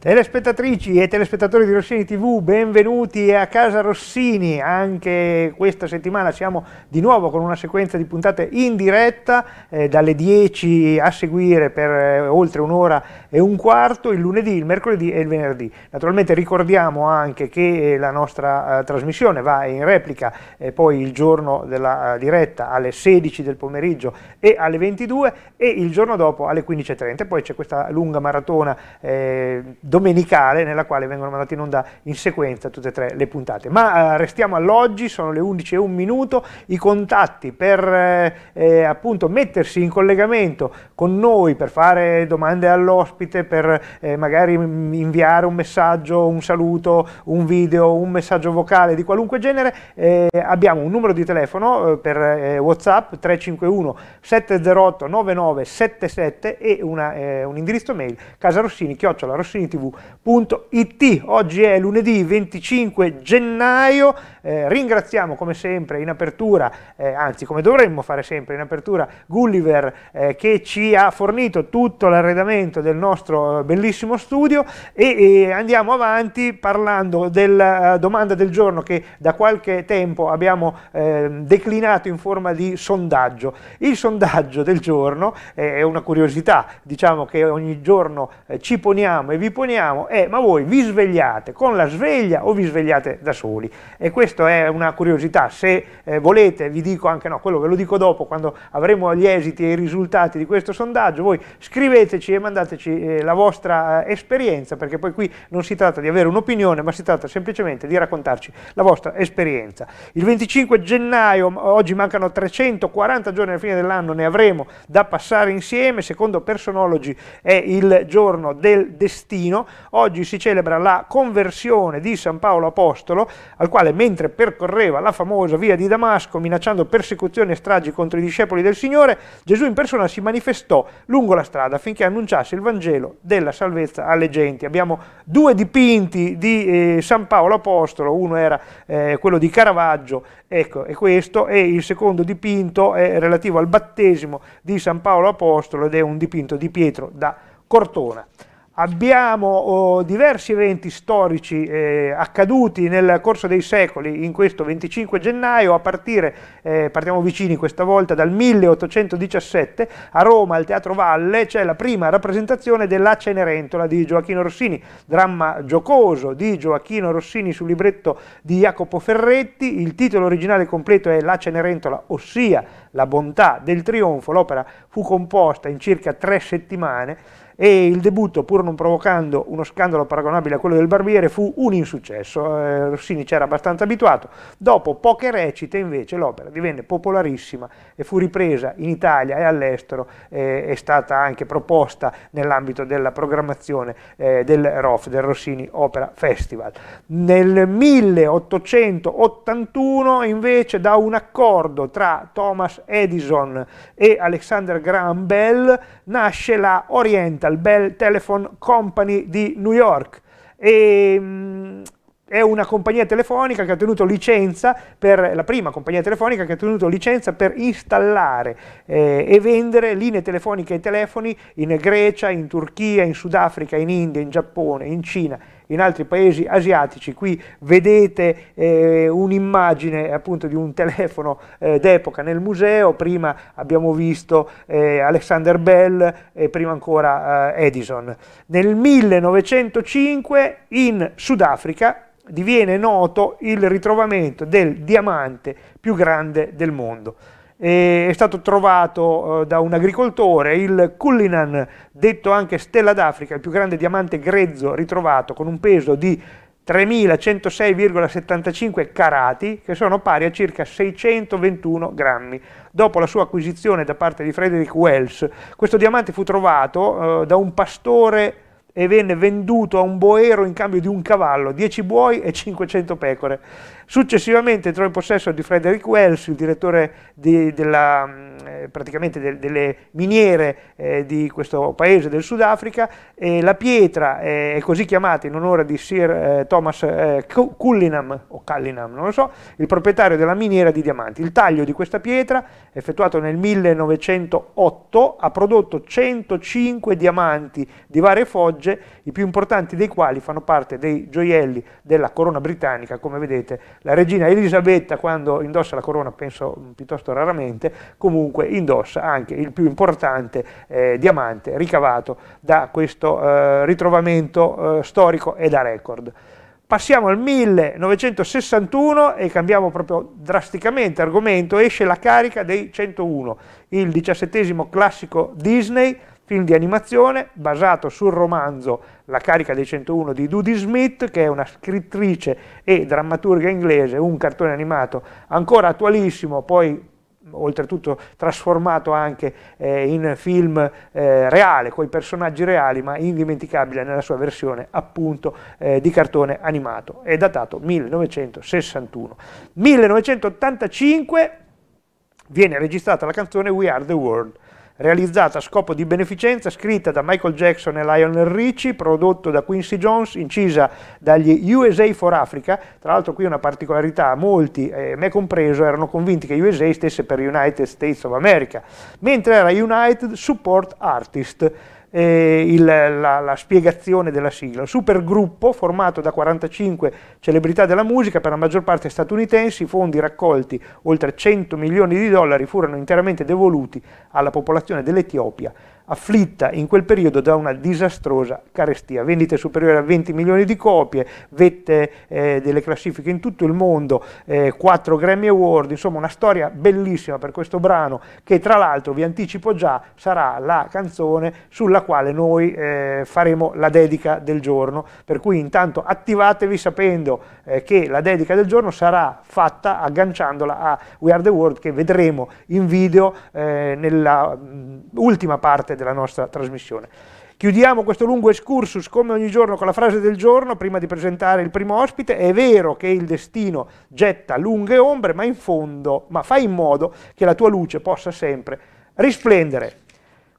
Telespettatrici e telespettatori di Rossini TV, benvenuti a Casa Rossini, anche questa settimana siamo di nuovo con una sequenza di puntate in diretta, eh, dalle 10 a seguire per eh, oltre un'ora e un quarto, il lunedì, il mercoledì e il venerdì. Naturalmente ricordiamo anche che eh, la nostra eh, trasmissione va in replica eh, poi il giorno della eh, diretta alle 16 del pomeriggio e alle 22 e il giorno dopo alle 15.30, poi c'è questa lunga maratona domenicale nella quale vengono mandate in onda in sequenza tutte e tre le puntate. Ma eh, restiamo all'oggi, sono le 11 e un minuto, i contatti per eh, eh, appunto mettersi in collegamento con noi, per fare domande all'ospite, per eh, magari inviare un messaggio, un saluto, un video, un messaggio vocale di qualunque genere, eh, abbiamo un numero di telefono eh, per Whatsapp 351 708 9977 e una, un indirizzo mail casarossini.it tv.it. Oggi è lunedì 25 gennaio, eh, ringraziamo come sempre in apertura, eh, anzi come dovremmo fare sempre in apertura, Gulliver eh, che ci ha fornito tutto l'arredamento del nostro eh, bellissimo studio e, e andiamo avanti parlando della eh, domanda del giorno che da qualche tempo abbiamo ehm, declinato in forma di sondaggio. Il sondaggio del giorno eh, è una curiosità, diciamo che ogni giorno ci poniamo e vi poniamo, è ma voi vi svegliate con la sveglia o vi svegliate da soli? E questo questa è una curiosità, se eh, volete vi dico anche no, quello ve lo dico dopo quando avremo gli esiti e i risultati di questo sondaggio, voi scriveteci e mandateci eh, la vostra eh, esperienza perché poi qui non si tratta di avere un'opinione ma si tratta semplicemente di raccontarci la vostra esperienza. Il 25 gennaio, oggi mancano 340 giorni alla fine dell'anno, ne avremo da passare insieme, secondo Personology è il giorno del destino, oggi si celebra la conversione di San Paolo Apostolo al quale mentre mentre percorreva la famosa via di Damasco minacciando persecuzioni e stragi contro i discepoli del Signore, Gesù in persona si manifestò lungo la strada affinché annunciasse il Vangelo della salvezza alle genti. Abbiamo due dipinti di eh, San Paolo Apostolo, uno era eh, quello di Caravaggio, ecco, e questo, e il secondo dipinto è relativo al battesimo di San Paolo Apostolo ed è un dipinto di Pietro da Cortona abbiamo oh, diversi eventi storici eh, accaduti nel corso dei secoli in questo 25 gennaio a partire, eh, partiamo vicini questa volta, dal 1817 a Roma al Teatro Valle c'è la prima rappresentazione della Cenerentola di Gioacchino Rossini, dramma giocoso di Gioacchino Rossini sul libretto di Jacopo Ferretti, il titolo originale completo è La Cenerentola, ossia La bontà del trionfo, l'opera fu composta in circa tre settimane e il debutto, pur non provocando uno scandalo paragonabile a quello del Barbiere, fu un insuccesso. Eh, Rossini c'era abbastanza abituato. Dopo poche recite, invece, l'opera divenne popolarissima e fu ripresa in Italia e all'estero, eh, è stata anche proposta nell'ambito della programmazione eh, del ROF, del Rossini Opera Festival. Nel 1881, invece, da un accordo tra Thomas Edison e Alexander Graham Bell, nasce la Oriental al Bell Telephone Company di New York. E, mh, mm, è una compagnia telefonica che ha tenuto licenza per la prima compagnia telefonica che ha tenuto licenza per installare eh, e vendere linee telefoniche e telefoni in Grecia, in Turchia, in Sudafrica, in India, in Giappone, in Cina in altri paesi asiatici. Qui vedete eh, un'immagine appunto di un telefono eh, d'epoca nel museo, prima abbiamo visto eh, Alexander Bell e prima ancora eh, Edison. Nel 1905 in Sudafrica diviene noto il ritrovamento del diamante più grande del mondo. E è stato trovato eh, da un agricoltore, il Cullinan, detto anche Stella d'Africa, il più grande diamante grezzo ritrovato con un peso di 3106,75 carati, che sono pari a circa 621 grammi. Dopo la sua acquisizione da parte di Frederick Wells, questo diamante fu trovato eh, da un pastore e venne venduto a un boero in cambio di un cavallo, 10 buoi e 500 pecore. Successivamente entrò in possesso di Frederick Wells, il direttore di, della, mm, eh, del, delle miniere eh, di questo paese del Sudafrica, e la pietra eh, è così chiamata in onore di Sir eh, Thomas eh, Cullinam, o Cullinam, non lo so, il proprietario della miniera di diamanti. Il taglio di questa pietra, effettuato nel 1908, ha prodotto 105 diamanti di varie fogge, i più importanti dei quali fanno parte dei gioielli della corona britannica, come vedete la regina Elisabetta quando indossa la corona, penso mm, piuttosto raramente, comunque indossa anche il più importante eh, diamante ricavato da questo eh, ritrovamento eh, storico e da record. Passiamo al 1961 e cambiamo proprio drasticamente argomento, esce La carica dei 101, il diciassettesimo classico Disney, film di animazione basato sul romanzo la carica dei 101 di Judy Smith, che è una scrittrice e drammaturga inglese, un cartone animato ancora attualissimo, poi oltretutto trasformato anche eh, in film eh, reale, con i personaggi reali, ma indimenticabile nella sua versione appunto eh, di cartone animato. È datato 1961. 1985 viene registrata la canzone We Are the World realizzata a scopo di beneficenza, scritta da Michael Jackson e Lionel Richie, prodotto da Quincy Jones, incisa dagli USA for Africa. Tra l'altro qui una particolarità, molti, eh, me compreso, erano convinti che USA stesse per United States of America, mentre era United Support Artist eh, il, la, la, spiegazione della sigla. Supergruppo formato da 45 celebrità della musica, per la maggior parte statunitensi, i fondi raccolti oltre 100 milioni di dollari furono interamente devoluti alla popolazione dell'Etiopia afflitta in quel periodo da una disastrosa carestia, vendite superiori a 20 milioni di copie, vette eh, delle classifiche in tutto il mondo, eh, 4 Grammy Award, insomma una storia bellissima per questo brano che tra l'altro vi anticipo già sarà la canzone sulla quale noi eh, faremo la dedica del giorno, per cui intanto attivatevi sapendo eh, che la dedica del giorno sarà fatta agganciandola a We Are The World che vedremo in video eh, nella mh, mm, ultima parte della nostra trasmissione. Chiudiamo questo lungo excursus come ogni giorno con la frase del giorno prima di presentare il primo ospite. È vero che il destino getta lunghe ombre, ma in fondo, ma fai in modo che la tua luce possa sempre risplendere.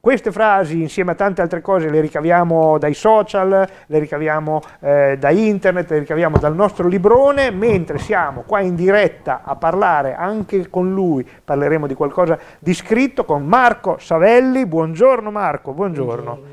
Queste frasi insieme a tante altre cose le ricaviamo dai social, le ricaviamo eh, da internet, le ricaviamo dal nostro librone, mentre siamo qua in diretta a parlare anche con lui, parleremo di qualcosa di scritto con Marco Savelli. Buongiorno Marco, buongiorno. buongiorno.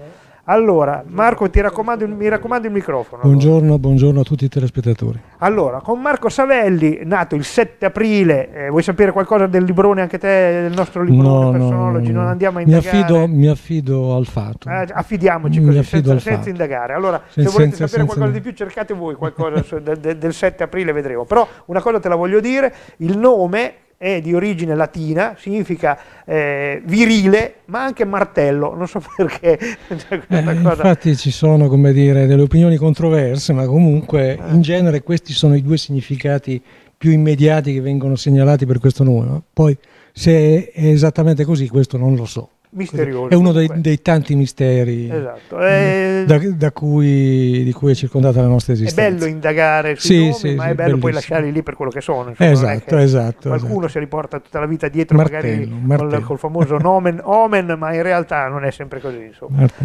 Allora, Marco, ti raccomando, mi raccomando il microfono. Buongiorno, buongiorno a tutti i telespettatori. Allora, con Marco Savelli, nato il 7 aprile, eh, vuoi sapere qualcosa del librone anche te, del nostro librone no, no, non andiamo a indagare. Mi affido, mi affido al fatto. Eh, affidiamoci così, senza, senza indagare. Allora, se, se volete sapere senza qualcosa di più, cercate voi qualcosa su, de, de, del 7 aprile, vedremo. Però una cosa te la voglio dire, il nome è di origine latina, significa eh, virile, ma anche martello, non so perché. Cioè, eh, infatti ci sono, come dire, delle opinioni controverse, ma comunque eh. in genere questi sono i due significati più immediati che vengono segnalati per questo nome. Poi se è esattamente così, questo non lo so. Misterioso. È uno dei, dei tanti misteri esatto. eh, da, da cui, di cui è circondata la nostra esistenza. È bello indagare sui sì, nomi, sì, ma sì, è bello bellissimo. poi lasciarli lì per quello che sono. Insomma, esatto, che esatto. Qualcuno esatto. si riporta tutta la vita dietro martello, magari martello. Col, col, famoso nomen, omen, ma in realtà non è sempre così.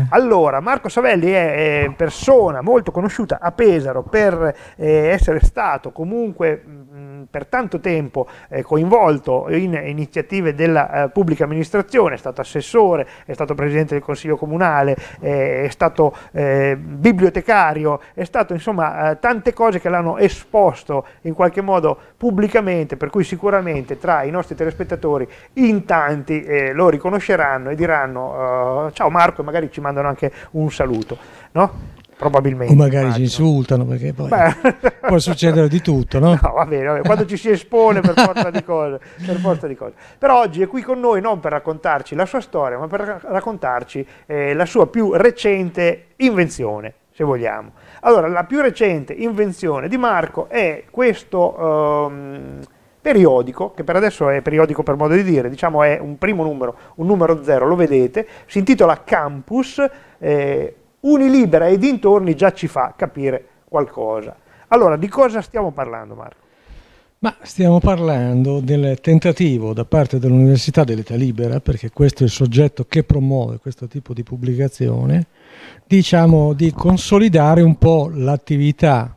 Allora, Marco Savelli è persona molto conosciuta a Pesaro per eh, essere stato comunque per tanto tempo eh, coinvolto in iniziative della eh, pubblica amministrazione, è stato assessore, è stato presidente del consiglio comunale, eh, è stato eh, bibliotecario, è stato insomma eh, tante cose che l'hanno esposto in qualche modo pubblicamente, per cui sicuramente tra i nostri telespettatori in tanti eh, lo riconosceranno e diranno ciao Marco e magari ci mandano anche un saluto. No? probabilmente. O magari immagino. ci insultano perché poi Beh. può succedere di tutto, no? no va bene, quando ci si espone per forza, cose, per forza, di cose, Però oggi è qui con noi non per raccontarci la sua storia, ma per raccontarci eh, la sua più recente invenzione, se vogliamo. Allora, la più recente invenzione di Marco è questo... Um, periodico, che per adesso è periodico per modo di dire, diciamo è un primo numero, un numero zero, lo vedete, si intitola Campus, eh, Unilibera e dintorni già ci fa capire qualcosa. Allora, di cosa stiamo parlando Marco? Ma stiamo parlando del tentativo da parte dell'Università dell'Età Libera, perché questo è il soggetto che promuove questo tipo di pubblicazione, diciamo di consolidare un po' l'attività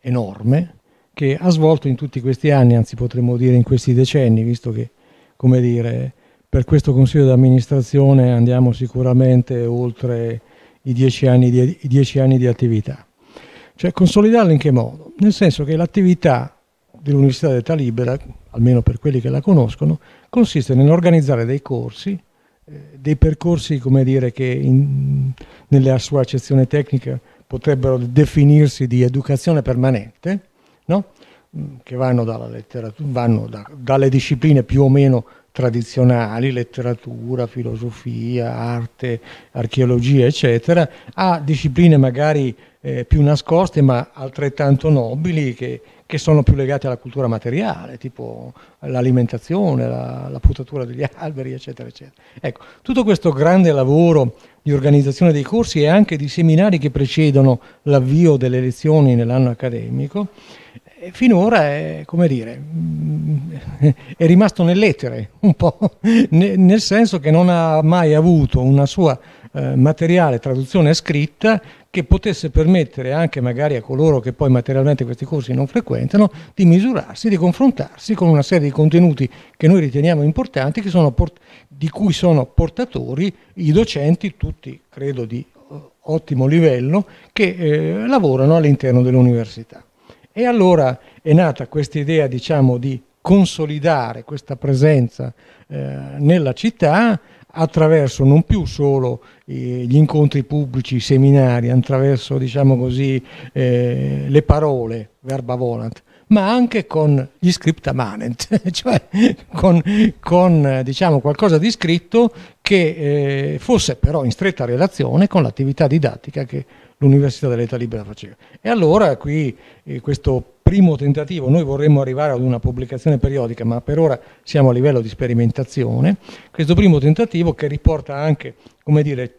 enorme che ha svolto in tutti questi anni, anzi potremmo dire in questi decenni, visto che, come dire, per questo Consiglio di amministrazione andiamo sicuramente oltre i dieci anni di, dieci anni di attività. Cioè consolidarla in che modo? Nel senso che l'attività dell'Università d'età libera, almeno per quelli che la conoscono, consiste nell'organizzare dei corsi, eh, dei percorsi come dire, che in, nella sua accezione tecnica potrebbero definirsi di educazione permanente, no? Mm, che vanno, vanno da, dalle discipline più o meno tradizionali, letteratura, filosofia, arte, archeologia, eccetera, a discipline magari eh, più nascoste ma altrettanto nobili che, che, sono più legate alla cultura materiale, tipo l'alimentazione, la, la potatura degli alberi, eccetera, eccetera. Ecco, tutto questo grande lavoro di organizzazione dei corsi e anche di seminari che precedono l'avvio delle lezioni nell'anno accademico finora è, come dire, mm, è rimasto nell'etere un po', nel senso che non ha mai avuto una sua eh, materiale traduzione scritta che potesse permettere anche magari a coloro che poi materialmente questi corsi non frequentano di misurarsi, di confrontarsi con una serie di contenuti che noi riteniamo importanti, port- di cui sono portatori i docenti, tutti credo di eh, ottimo livello, che eh, lavorano all'interno dell'università. E allora è nata questa idea, diciamo, di consolidare questa presenza eh, nella città attraverso non più solo eh, gli incontri pubblici, i seminari, attraverso diciamo così, eh, le parole, verba volant, ma anche con gli script amanent, cioè con, con diciamo, qualcosa di scritto che eh, fosse però in stretta relazione con l'attività didattica che l'Università dell'Età Libera faceva. E allora qui eh, questo primo tentativo, noi vorremmo arrivare ad una pubblicazione periodica, ma per ora siamo a livello di sperimentazione, questo primo tentativo che riporta anche, come dire,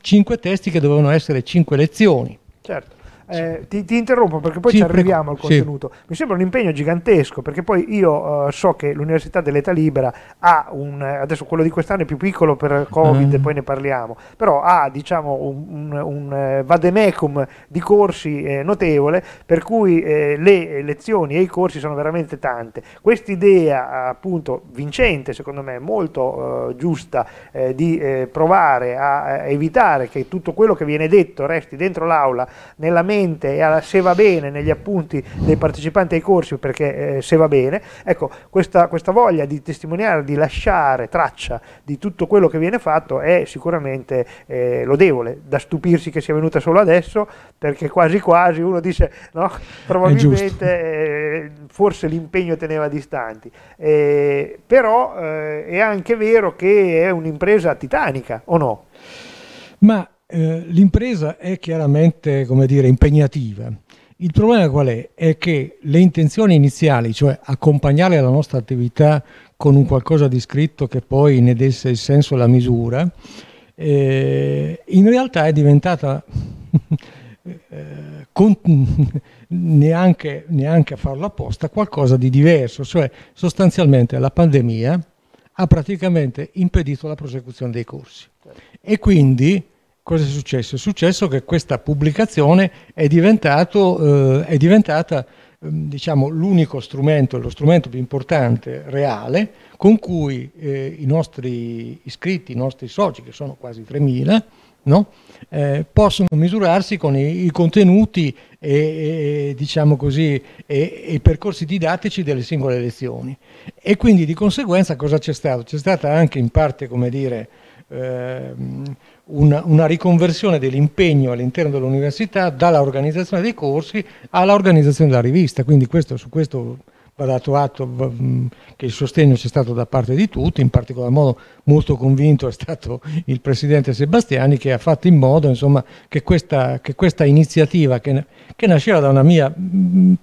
cinque testi che dovevano essere cinque lezioni. Certo. Eh, ti, ti, interrompo perché poi sì, ci arriviamo al contenuto. Sì. Mi sembra un impegno gigantesco perché poi io uh, so che l'Università dell'Età Libera ha un, eh, adesso quello di quest'anno è più piccolo per Covid mm. Ah. e poi ne parliamo, però ha diciamo un, un, un uh, vademecum di corsi eh, notevole per cui eh, le lezioni e i corsi sono veramente tante. Quest'idea appunto vincente secondo me molto uh, giusta di provare a evitare che tutto quello che viene detto resti dentro l'aula nella mente mente e alla se va bene negli appunti dei partecipanti ai corsi, perché eh, se va bene, ecco, questa, questa voglia di testimoniare, di lasciare traccia di tutto quello che viene fatto è sicuramente eh, lodevole, da stupirsi che sia venuta solo adesso, perché quasi quasi uno dice, no, probabilmente eh, forse l'impegno teneva distanti, eh, però eh, è anche vero che è un'impresa titanica, o no? Ma eh, l'impresa è chiaramente dire, impegnativa. Il problema qual è? È che le intenzioni iniziali, cioè accompagnare la nostra attività con un qualcosa di scritto che poi ne desse il senso e la misura, eh, in realtà è diventata eh, con, neanche, neanche a farlo apposta qualcosa di diverso, cioè sostanzialmente la pandemia ha praticamente impedito la prosecuzione dei corsi e quindi Cosa è successo? È successo che questa pubblicazione è, eh, è diventata mm, diciamo, l'unico strumento, lo strumento più importante, reale, con cui eh, i nostri iscritti, i nostri soci, che sono quasi 3.000, no? eh, possono misurarsi con i, i contenuti e, e, diciamo così, e, e, i percorsi didattici delle singole lezioni. E quindi di conseguenza cosa c'è stato? C'è stata anche in parte, come dire, ehm, una, una riconversione dell'impegno all'interno dell'università dalla organizzazione dei corsi all'organizzazione della rivista, quindi questo, su questo va dato atto che il sostegno c'è stato da parte di tutti, in particolar modo molto convinto è stato il Presidente Sebastiani che ha fatto in modo insomma, che, questa, che, questa, iniziativa che, che, nasceva da una mia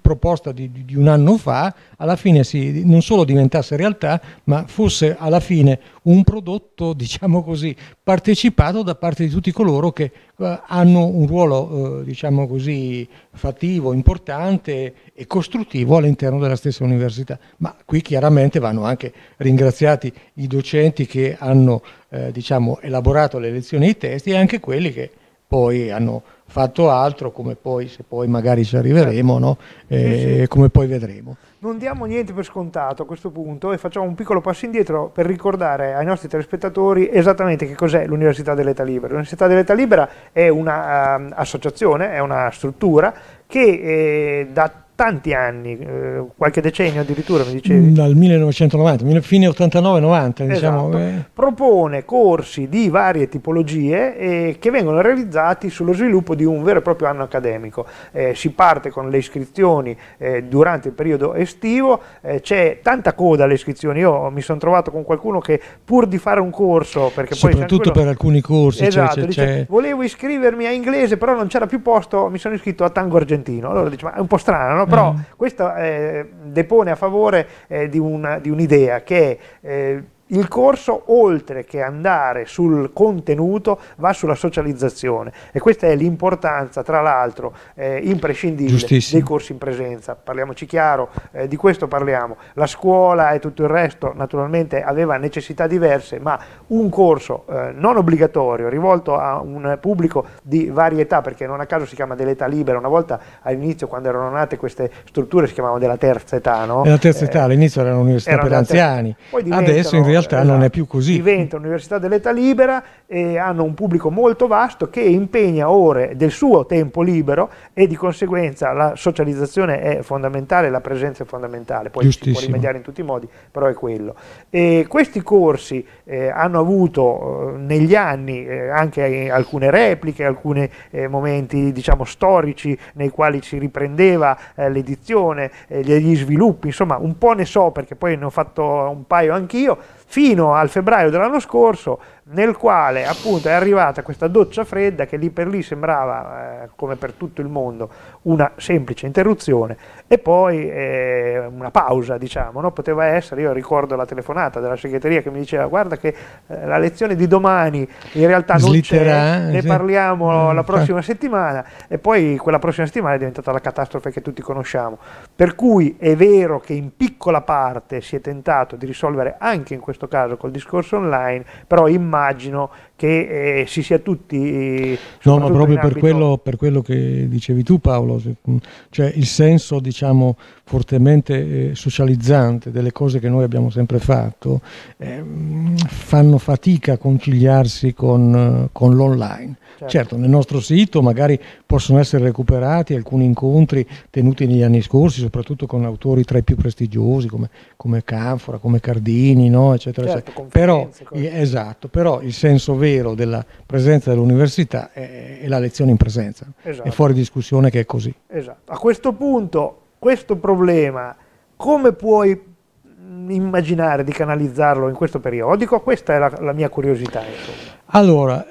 proposta di, di un anno fa, alla fine si, non solo diventasse realtà, ma fosse alla fine un prodotto, diciamo così, partecipato da parte di tutti coloro che eh, hanno un ruolo, eh, diciamo così, fattivo, importante e costruttivo all'interno della stessa università. Ma qui chiaramente vanno anche ringraziati i docenti che hanno, eh, diciamo, elaborato le lezioni e i testi e anche quelli che poi hanno fatto altro, come poi, se poi magari ci arriveremo, no? Eh, come poi vedremo non diamo niente per scontato a questo punto e facciamo un piccolo passo indietro per ricordare ai nostri telespettatori esattamente che cos'è l'Università dell'Età Libera. L'Università dell'Età Libera è un'associazione, ehm, uh, è una struttura che eh, da tanti anni, eh, qualche decennio addirittura, mi dicevi? Mm, dal 1990, fine 89-90, diciamo. Esatto. Eh. Propone corsi di varie tipologie eh, che vengono realizzati sullo sviluppo di un vero e proprio anno accademico. Eh, si parte con le iscrizioni eh, durante il periodo estivo, eh, c'è tanta coda alle iscrizioni, io mi sono trovato con qualcuno che pur di fare un corso, perché soprattutto quello... per alcuni corsi, cioè, esatto, cioè, dice, c'è... volevo iscrivermi a inglese, però non c'era più posto, mi sono iscritto a tango argentino. Allora dice, ma è un po' strano, no? però mm. questo eh, depone a favore eh, di, un'idea un che è eh, il corso, oltre che andare sul contenuto, va sulla socializzazione e questa è l'importanza, tra l'altro, eh, imprescindibile Giustissimo. dei corsi in presenza. Parliamoci chiaro, eh, di questo parliamo. La scuola e tutto il resto naturalmente aveva necessità diverse, ma un corso eh, non obbligatorio, rivolto a un pubblico di varie età, perché non a caso si chiama dell'età libera, una volta all'inizio quando erano nate queste strutture si chiamavano della terza età, no? Della terza eh, età, all'inizio erano università per anziani, adesso in realtà realtà esatto. non è più così. Diventa università dell'età libera e hanno un pubblico molto vasto che impegna ore del suo tempo libero e di conseguenza la socializzazione è fondamentale, la presenza è fondamentale, poi si può rimediare in tutti i modi, però è quello. E questi corsi eh, hanno avuto eh, negli anni eh, anche alcune repliche, alcuni eh, momenti diciamo storici nei quali si riprendeva eh, l'edizione, eh, gli sviluppi, insomma un po' ne so perché poi ne ho fatto un paio anch'io, fino al febbraio dell'anno scorso nel quale appunto è arrivata questa doccia fredda che lì per lì sembrava, eh, come per tutto il mondo, una semplice interruzione e poi eh, una pausa, diciamo, no? poteva essere, io ricordo la telefonata della segreteria che mi diceva guarda che eh, la lezione di domani in realtà non Slitterà, c'è, ne sì. parliamo mm, la prossima settimana e poi quella prossima settimana è diventata la catastrofe che tutti conosciamo. Per cui è vero che in piccola parte si è tentato di risolvere anche in questo caso col discorso online, però immagino immagino che eh, si sia tutti... Eh, no, ma proprio per quello, per quello, che dicevi tu Paolo, mm, cioè il senso diciamo fortemente eh, socializzante delle cose che noi abbiamo sempre fatto, eh, fanno fatica a conciliarsi con, eh, con l'online Certo. certo. nel nostro sito magari possono essere recuperati alcuni incontri tenuti negli anni scorsi, soprattutto con autori tra i più prestigiosi come, come Canfora, come Cardini, no? eccetera, certo, eccetera. Però, esatto, però il senso vero della presenza dell'università è, è la lezione in presenza, esatto. è fuori discussione che è così. Esatto. A questo punto, questo problema, come puoi mm, immaginare di canalizzarlo in questo periodico? Questa è la, la mia curiosità. Insomma. Allora,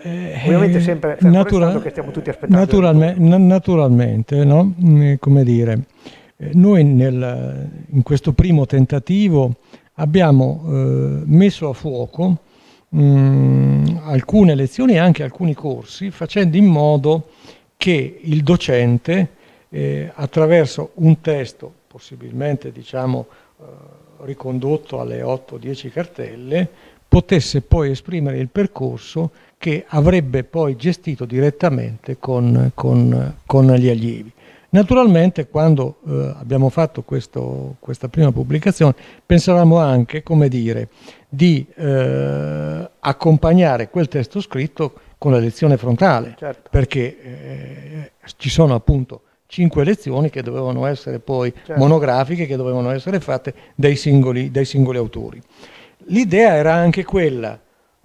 ovviamente eh, sempre natural- che stiamo tutti aspettando. Naturalme- naturalmente, no? Mm, come dire, eh, noi nel, in questo primo tentativo abbiamo eh, messo a fuoco mh, mm, alcune lezioni e anche alcuni corsi facendo in modo che il docente eh, attraverso un testo possibilmente diciamo, eh, ricondotto alle 8-10 cartelle potesse poi esprimere il percorso che avrebbe poi gestito direttamente con, con, con gli allievi. Naturalmente quando eh, abbiamo fatto questo, questa prima pubblicazione pensavamo anche, come dire, di eh, accompagnare quel testo scritto con la lezione frontale, certo. perché eh, ci sono appunto cinque lezioni che dovevano essere poi certo. monografiche, che dovevano essere fatte dai singoli, dai singoli autori. L'idea era anche quella,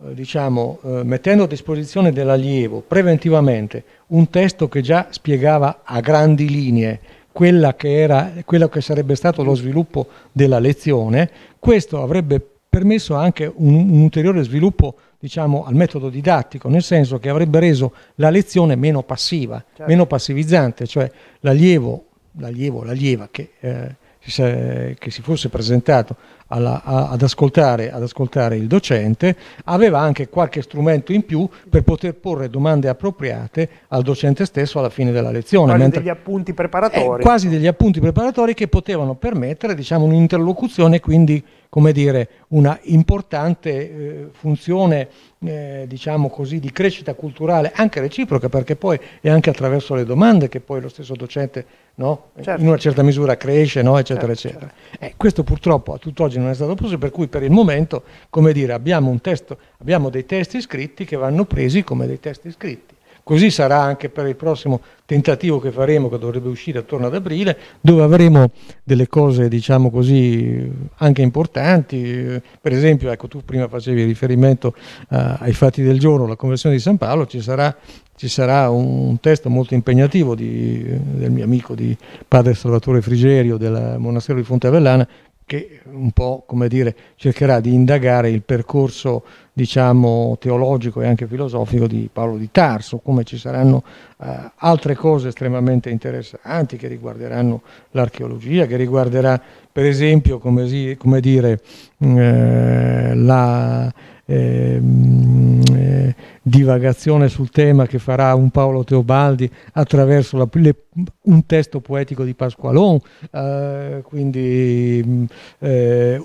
eh, diciamo, eh, mettendo a disposizione dell'allievo preventivamente un testo che già spiegava a grandi linee quella che, era, quello che sarebbe stato lo sviluppo della lezione, questo avrebbe permesso anche un, un ulteriore sviluppo diciamo, al metodo didattico, nel senso che avrebbe reso la lezione meno passiva, certo. meno passivizzante, cioè l'allievo, l'allievo, l'allieva che eh, che si fosse presentato alla, a, ad, ascoltare, ad, ascoltare, il docente, aveva anche qualche strumento in più per poter porre domande appropriate al docente stesso alla fine della lezione. Quasi mentre, degli appunti eh, preparatori. Eh, quasi degli appunti preparatori che potevano permettere diciamo, un'interlocuzione, quindi come dire, una importante eh, funzione eh, diciamo così, di crescita culturale, anche reciproca, perché poi è anche attraverso le domande che poi lo stesso docente no? certo. in una certa misura cresce, no? eccetera, certo, eccetera. Certo. Eh, questo purtroppo a tutt'oggi non è stato possibile, per cui per il momento, come dire, abbiamo, testo, abbiamo dei testi scritti che vanno presi come dei testi scritti. Così sarà anche per il prossimo tentativo che faremo, che dovrebbe uscire attorno ad aprile, dove avremo delle cose, diciamo così, anche importanti. Per esempio, ecco, tu prima facevi riferimento uh, ai fatti del giorno, la Convenzione di San Paolo, ci sarà, ci sarà un, testo molto impegnativo di, del mio amico di Padre Salvatore Frigerio del Monastero di Fonte Avellana, che un po' come dire, cercherà di indagare il percorso diciamo, teologico e anche filosofico di Paolo di Tarso, come ci saranno eh, altre cose estremamente interessanti che riguarderanno l'archeologia, che riguarderà per esempio come, come dire, mm, eh, la, ehm, eh, divagazione sul tema che farà un Paolo Teobaldi attraverso la, le, un testo poetico di Pasqualon, eh, quindi mm, eh,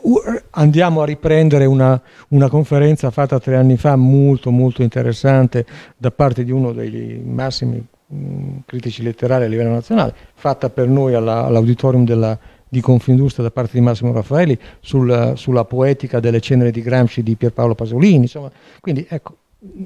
andiamo a riprendere una, una, conferenza fatta tre anni fa molto molto interessante da parte di uno dei massimi mh, mm, critici letterari a livello nazionale, fatta per noi alla, all'auditorium della di Confindustria da parte di Massimo Raffaelli sul, sulla poetica delle ceneri di Gramsci di Pierpaolo Pasolini. Insomma, quindi ecco,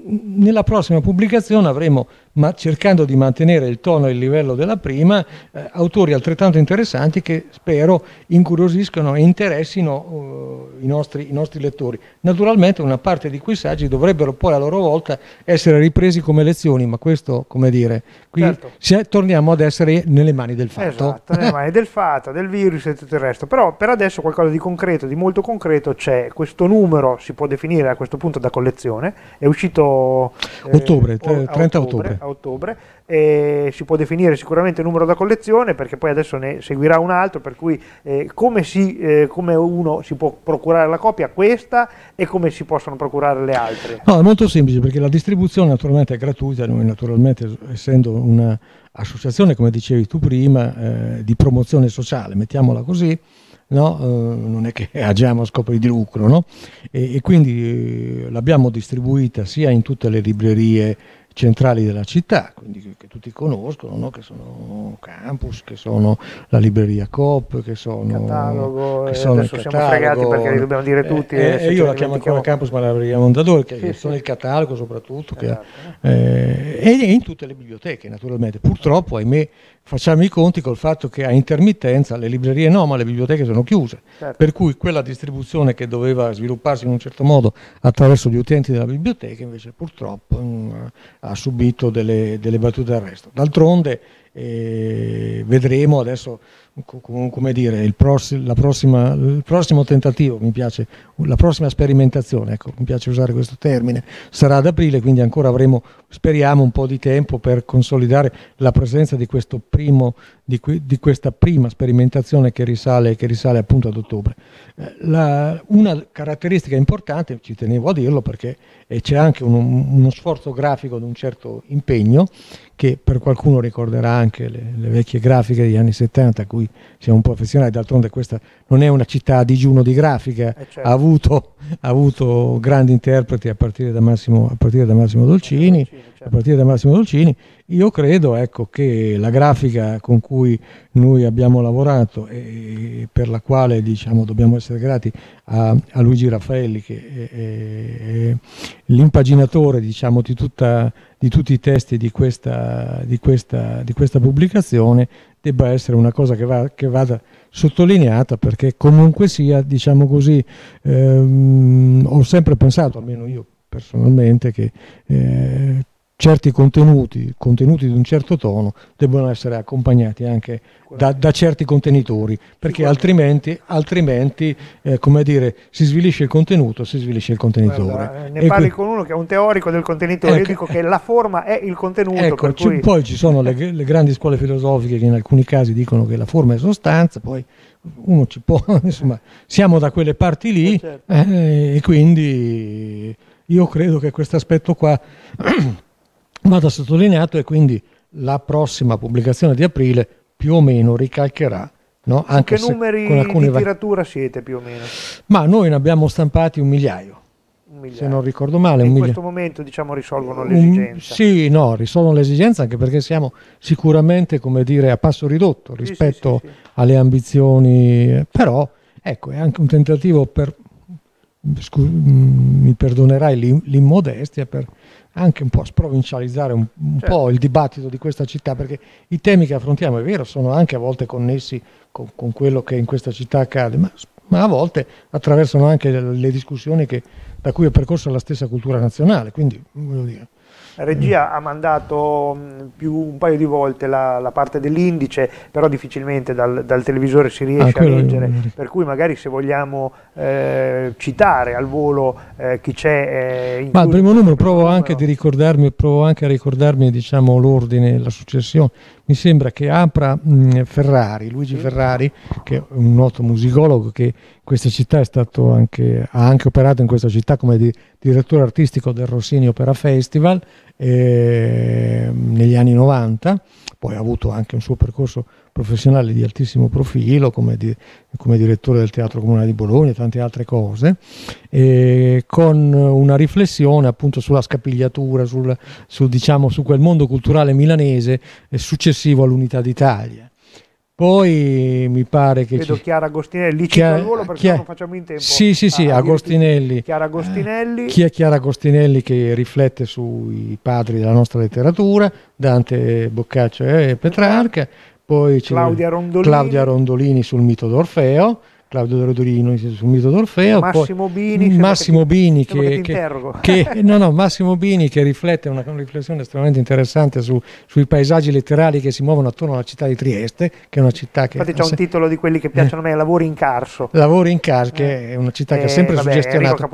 nella prossima pubblicazione avremo ma cercando di mantenere il tono e il livello della prima, eh, autori altrettanto interessanti che spero incuriosiscano e interessino uh, i, nostri, i, nostri, lettori. Naturalmente una parte di quei saggi dovrebbero poi a loro volta essere ripresi come lezioni, ma questo, come dire, qui certo. se, torniamo ad essere nelle mani del fatto. Esatto, nelle mani del fatto, del virus e tutto il resto. Però per adesso qualcosa di concreto, di molto concreto c'è. Questo numero si può definire a questo punto da collezione, è uscito... Eh, ottobre, 30 ottobre. ottobre a ottobre e si può definire sicuramente numero da collezione perché poi adesso ne seguirà un altro per cui eh, come, si, eh, come, uno si può procurare la copia questa e come si possono procurare le altre? No, è molto semplice perché la distribuzione naturalmente è gratuita, noi naturalmente essendo un'associazione come dicevi tu prima eh, di promozione sociale, mettiamola così, No, eh, non è che agiamo a scopo di lucro, no? e, e, quindi eh, l'abbiamo distribuita sia in tutte le librerie centrali della città, quindi che, tutti conoscono, no? che sono Campus, che sono la libreria Coop, che sono catalogo, che eh, sono adesso il catalogo, siamo fregati perché li dobbiamo dire tutti. Eh, eh, eh io la chiamo ancora Campus, ma la libreria Mondadori, che sì, sono sì. il catalogo soprattutto, esatto. che, eh, e in tutte le biblioteche naturalmente. Purtroppo, ahimè, facciamo i conti col fatto che a intermittenza le librerie no, ma le biblioteche sono chiuse, certo. per cui quella distribuzione che doveva svilupparsi in un certo modo attraverso gli utenti della biblioteca invece purtroppo mh, mm, ha subito delle, delle battute d'arresto. D'altronde eh, vedremo adesso come dire, il, prossimo, prossima, il prossimo tentativo, mi piace, la prossima sperimentazione, ecco, mi piace usare questo termine, sarà ad aprile, quindi ancora avremo, speriamo, un po' di tempo per consolidare la presenza di, primo, di, di questa prima sperimentazione che risale, che risale appunto ad ottobre. Eh, la, una caratteristica importante, ci tenevo a dirlo perché eh, c'è anche un, uno sforzo grafico di un certo impegno, che per qualcuno ricorderà anche le, le vecchie grafiche degli anni 70, a cui cui siamo un professionale, d'altronde questa non è una città a digiuno di grafica, eh certo. ha, avuto, ha, avuto, grandi interpreti a partire da Massimo, a partire da Massimo Dolcini, certo. a partire da Massimo Dolcini, io credo ecco, che la grafica con cui noi abbiamo lavorato e per la quale diciamo, dobbiamo essere grati a, a Luigi Raffaelli, che è, è, è l'impaginatore diciamo, di, tutta, di, tutti i testi di questa, di questa, di questa pubblicazione, debba essere una cosa che, va, che vada sottolineata perché comunque sia, diciamo così, ehm, ho sempre pensato, almeno io personalmente, che eh, certi contenuti, contenuti di un certo tono, devono essere accompagnati anche da, da certi contenitori, perché altrimenti, altrimenti eh, come dire, si svilisce il contenuto, si svilisce il contenitore. Guarda, eh, ne parli qui... con uno che è un teorico del contenitore, ecco, io dico che la forma è il contenuto. Ecco, cui... Poi ci sono le, le grandi scuole filosofiche che in alcuni casi dicono che la forma è sostanza, poi uno ci può, insomma, siamo da quelle parti lì eh certo. eh, e quindi io credo che questo aspetto qua Vada sottolineato e quindi la prossima pubblicazione di aprile più o meno ricalcherà No? Anche che numeri con alcune di tiratura va- siete più o meno? Ma noi ne abbiamo stampati un migliaio. Un migliaio. Se non ricordo male, in questo momento diciamo risolvono un, l'esigenza. Sì, no, risolvono l'esigenza anche perché siamo sicuramente come dire a passo ridotto rispetto sì, sì, sì, alle ambizioni, però ecco è anche un tentativo per, scu- mm, mi perdonerai l'immodestia, per anche un po' sprovincializzare un, un certo. po' il dibattito di questa città, perché i temi che affrontiamo, è vero, sono anche a volte connessi con, con quello che in questa città accade, ma, ma a volte attraversano anche le, le discussioni che, da cui è percorsa la stessa cultura nazionale. Quindi, voglio dire, la regia ha mandato mm, più un paio di volte la, la parte dell'indice, però difficilmente dal, dal televisore si riesce ah, a leggere, per cui magari se vogliamo eh, citare al volo eh, chi c'è... Eh, Ma al primo numero provo anche, di ricordarmi, provo anche a ricordarmi diciamo, l'ordine, la successione. Mi sembra che apra mh, mm, Ferrari, Luigi sì. Ferrari, che è un noto musicologo che anche, ha anche operato in questa città come di, direttore artistico del Rossini Opera Festival, eh, negli anni 90, poi ha avuto anche un suo percorso professionale di altissimo profilo come, di, come direttore del Teatro Comunale di Bologna e tante altre cose, eh, con una riflessione appunto sulla scapigliatura, sul, sul, diciamo, su quel mondo culturale milanese successivo all'Unità d'Italia. Poi mi pare che... Vedo ci... Chiara Agostinelli, lì Chiara... cito il perché Chiara... non facciamo in tempo. Sì, sì, sì, ah, Agostinelli. Chiara Agostinelli. Eh, chi è Chiara Agostinelli che riflette sui padri della nostra letteratura, Dante, Boccaccio e Petrarca. Poi c'è Claudia Rondolini, Claudia Rondolini sul mito d'Orfeo Claudio Dorodolino sul Mito d'Orfeo, Massimo Bini, Massimo Bini che, che, che, no, no, Massimo Bini che riflette una, una riflessione estremamente interessante su, sui paesaggi letterari che si muovono attorno alla città di Trieste, che è una città che... Infatti c'è un titolo di quelli che piacciono a me, Lavori in Carso. Lavori in Carso, che eh. è una città che ha eh, sempre vabbè, suggestionato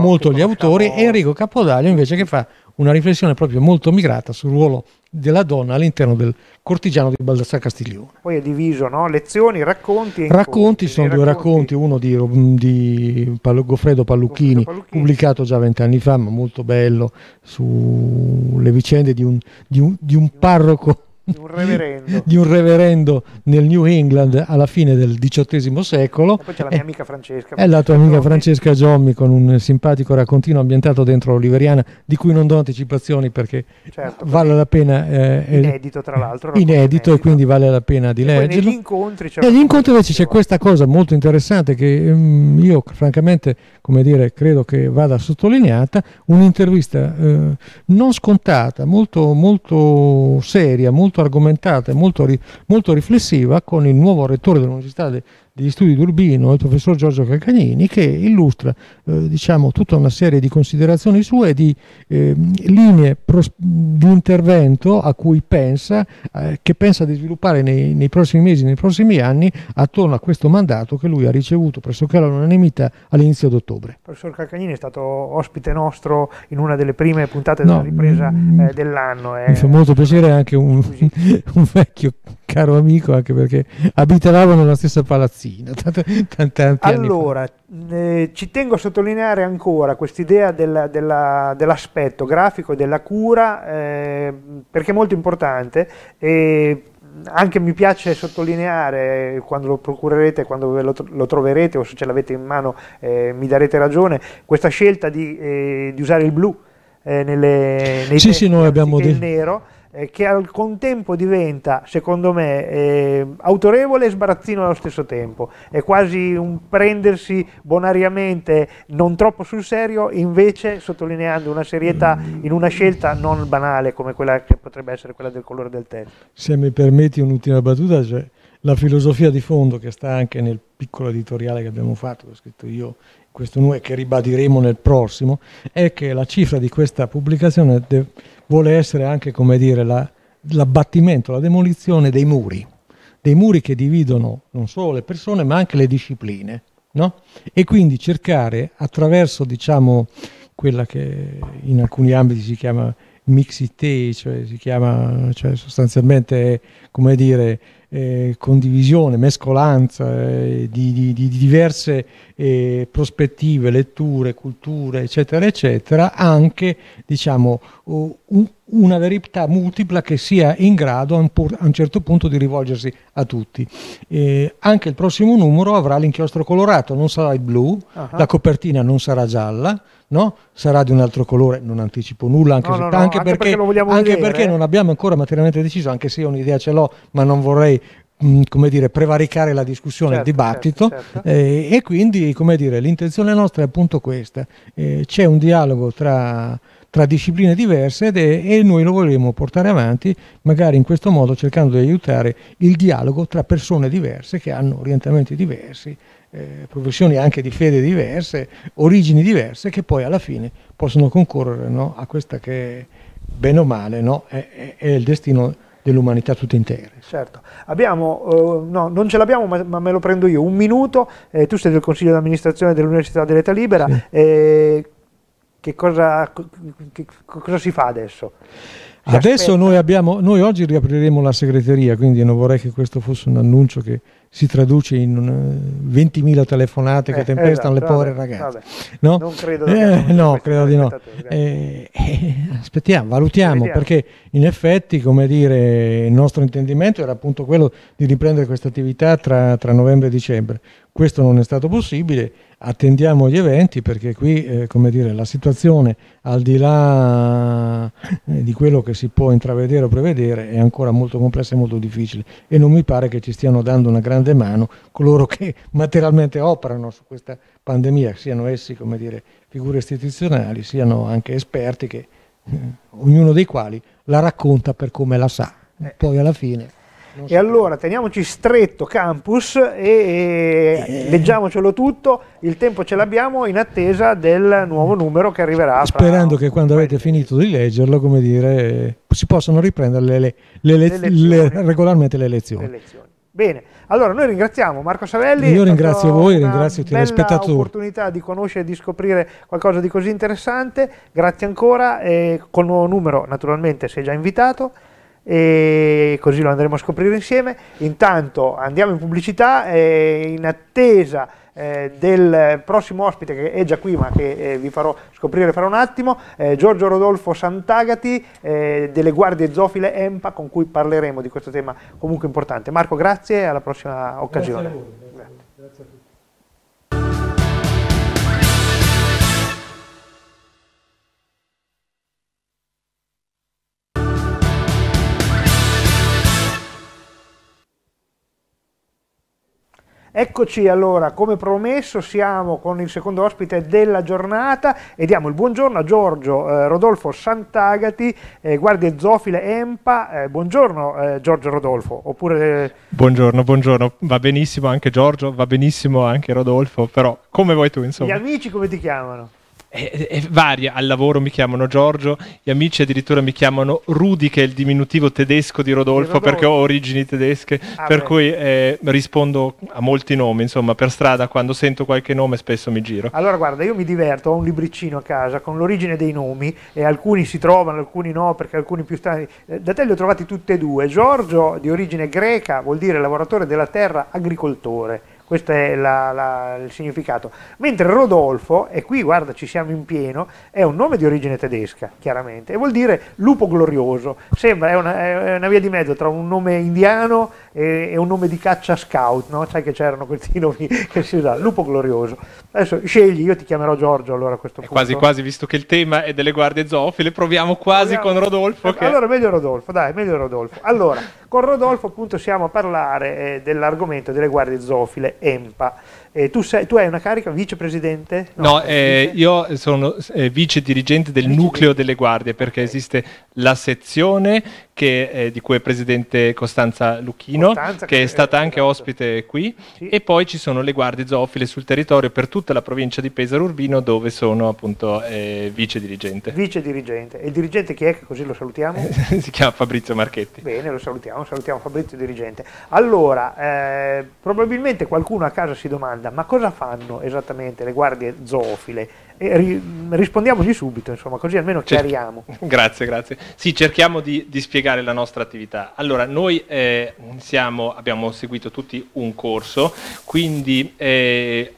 molto gli autori, e Enrico Capodaglio invece che fa una riflessione proprio molto migrata sul ruolo della donna all'interno del cortigiano di Baldassare Castiglione. Poi è diviso, no? Lezioni, racconti. racconti, sono due racconti, uno di, mm, di Paolo, Goffredo Pallucchini, Pallucchini, pubblicato già vent'anni fa, ma molto bello, sulle vicende di un, di un, di un parroco di un reverendo, di un reverendo nel New England alla fine del XVIII secolo. E poi c'è la mia è, eh, amica Francesca. È la tua amica Giommi. Francesca Giommi con un simpatico raccontino ambientato dentro l'Oliveriana, di cui non do anticipazioni perché certo, vale la pena. Eh, inedito, tra l'altro. Inedito, inedito, e quindi vale la pena di leggere. Negli incontri, negli incontri invece c'è questa cosa molto interessante che um, io, francamente, come dire, credo che vada sottolineata. Un'intervista eh, non scontata, molto, molto seria, molto molto argomentata e molto, molto riflessiva con il nuovo rettore dell'Università de, degli studi d'Urbino, il professor Giorgio Calcagnini, che illustra eh, diciamo, tutta una serie di considerazioni sue, e di eh, linee di intervento a cui pensa, eh, che pensa di sviluppare nei, nei, prossimi mesi, nei prossimi anni, attorno a questo mandato che lui ha ricevuto pressoché all'unanimità all'inizio d'ottobre. Il professor Calcagnini è stato ospite nostro in una delle prime puntate no, della ripresa mm, eh, mm, dell'anno. Eh. Mi fa molto piacere anche un, un vecchio caro amico, anche perché abitavamo nella stessa palazzina ragazzino, tanti, tanti allora, eh, ci tengo a sottolineare ancora quest'idea della, della, dell'aspetto grafico, e della cura, eh, perché è molto importante. e anche mi piace sottolineare quando lo procurerete, quando lo, lo troverete o se ce l'avete in mano eh, mi darete ragione, questa scelta di, eh, di usare il blu eh, nelle, nei sì, sì, noi abbiamo detto. il nero eh, che al contempo diventa, secondo me, eh, autorevole e sbarazzino allo stesso tempo. È quasi un prendersi bonariamente, non troppo sul serio, invece sottolineando una serietà in una scelta non banale come quella che potrebbe essere quella del colore del testo. Se mi permetti un'ultima battuta, cioè la filosofia di fondo che sta anche nel piccolo editoriale che abbiamo fatto, che ho scritto io, questo nuovo e che ribadiremo nel prossimo, è che la cifra di questa pubblicazione vuole essere anche dire, la, l'abbattimento, la demolizione dei muri, dei muri che dividono non solo le persone ma anche le discipline. No? E quindi cercare attraverso diciamo, quella che in alcuni ambiti si chiama mixité, cioè si chiama cioè sostanzialmente come dire eh, condivisione, mescolanza eh, di, di, di, diverse eh, prospettive, letture, culture, eccetera, eccetera, anche diciamo, un, una verità multipla che sia in grado a un certo punto di rivolgersi a tutti. Eh, anche il prossimo numero avrà l'inchiostro colorato, non sarà il blu, uh-huh. la copertina non sarà gialla, no? sarà di un altro colore, non anticipo nulla, anche, no, no, no, anche, anche perché, perché, anche perché eh. non abbiamo ancora materialmente deciso, anche se io un'idea ce l'ho, ma non vorrei mm, come dire, prevaricare la discussione, certo, il certo, dibattito certo, certo. Eh, e quindi come dire, l'intenzione nostra è appunto questa. Eh, c'è un dialogo tra tra discipline diverse ed è, e noi lo vogliamo portare avanti magari in questo modo cercando di aiutare il dialogo tra persone diverse che hanno orientamenti diversi, eh, professioni anche di fede diverse, origini diverse che poi alla fine possono concorrere no, a questa che bene o male no, è, è, è il destino dell'umanità tutta intera. Certo, abbiamo, uh, no, non ce l'abbiamo ma, ma, me lo prendo io, un minuto, eh, tu sei del Consiglio di amministrazione dell'Università dell'Età Libera, sì. eh, che cosa, che cosa si fa adesso? adesso noi, abbiamo, noi oggi riapriremo la segreteria, quindi non vorrei che questo fosse un annuncio che si traduce in 20.000 eh, telefonate eh, che tempestano esatto, le povere vabbè, ragazze. Vabbè. No? Non credo, eh, no, credo di no. Eh. Eh, eh, aspettiamo, valutiamo, Vediamo. perché in effetti come dire, il nostro intendimento era appunto quello di riprendere questa attività tra, tra novembre e dicembre. Questo non è stato possibile, attendiamo gli eventi perché qui come dire, la situazione al di là di quello che si può intravedere o prevedere è ancora molto complessa e molto difficile e non mi pare che ci stiano dando una grande grande mano coloro che materialmente operano su questa pandemia, siano essi come dire, figure istituzionali, siano anche esperti, che, eh, ognuno dei quali la racconta per come la sa. Eh. Poi alla fine... e allora teniamoci stretto campus e, e eh. leggiamocelo tutto, il tempo ce l'abbiamo in attesa del nuovo numero che arriverà. Sperando fra... che quando avete finito di leggerlo, come dire, eh, si possano riprendere le, le, le, le regolarmente le lezioni. lezioni. Bene, allora noi ringraziamo Marco Savelli. Io ringrazio voi, ringrazio i Per l'opportunità di conoscere e di scoprire qualcosa di così interessante. Grazie ancora, eh, col nuovo numero naturalmente sei già invitato e così lo andremo a scoprire insieme. Intanto andiamo in pubblicità e in attesa eh, del prossimo ospite che è già qui ma che eh, vi farò scoprire fra un attimo, eh, Giorgio Rodolfo Santagati eh, delle guardie zofile EMPA con cui parleremo di questo tema comunque importante. Marco grazie e alla prossima occasione. Eccoci allora, come promesso siamo con il secondo ospite della giornata e diamo il buongiorno a Giorgio eh, Rodolfo Sant'Agati, eh, guardia zofile EMPA. Eh, buongiorno eh, Giorgio Rodolfo. Oppure... Eh, buongiorno, buongiorno. Va benissimo anche Giorgio, va benissimo anche Rodolfo, però come vuoi tu insomma. Gli amici come ti chiamano? e, eh, e eh, eh, varia. Al lavoro mi chiamano Giorgio, gli amici addirittura mi chiamano Rudy, che è il diminutivo tedesco di Rodolfo, Rodolfo. perché ho origini tedesche. Ah, per beh. cui eh, rispondo a molti nomi, insomma, per strada quando sento qualche nome spesso mi giro. Allora, guarda, io mi diverto, ho un libricino a casa con l'origine dei nomi e alcuni si trovano, alcuni no, perché alcuni più strani. Da te li ho trovati tutti e due. Giorgio, di origine greca, vuol dire lavoratore della terra, agricoltore questo è la, la, il significato. Mentre Rodolfo, e qui guarda ci siamo in pieno, è un nome di origine tedesca, chiaramente, e vuol dire lupo glorioso. Sembra, è una, è una via di mezzo tra un nome indiano e, e un nome di caccia scout, no? Sai che c'erano questi nomi che si usavano, lupo glorioso. Adesso scegli, io ti chiamerò Giorgio allora a questo è punto. Quasi quasi, visto che il tema è delle guardie zoofile, proviamo quasi proviamo. con Rodolfo. Eh, che... Allora meglio Rodolfo, dai, meglio Rodolfo. Allora, con Rodolfo appunto siamo a parlare eh, dell'argomento delle guardie zoofile ...empa... Eh, tu, sei, tu, hai una carica vicepresidente? No, no eh, io sono eh, vice dirigente del vice nucleo delle guardie perché okay. esiste la sezione che, di cui è presidente Costanza Lucchino, Costanza, che è eh, stata anche esatto. ospite qui, sì. e poi ci sono le guardie zoofile sul territorio per tutta la provincia di Pesaro Urbino dove sono appunto eh, vice dirigente. Vice dirigente. E il dirigente chi è? così lo salutiamo? si chiama Fabrizio Marchetti. Bene, lo salutiamo, salutiamo Fabrizio dirigente. Allora, eh, probabilmente qualcuno a casa si domanda domanda, ma cosa fanno esattamente le guardie zoofile ri, rispondiamoci subito, insomma, così almeno chiariamo. grazie, grazie. Sì, cerchiamo di, di, spiegare la nostra attività. Allora, noi eh, siamo, abbiamo seguito tutti un corso, quindi eh,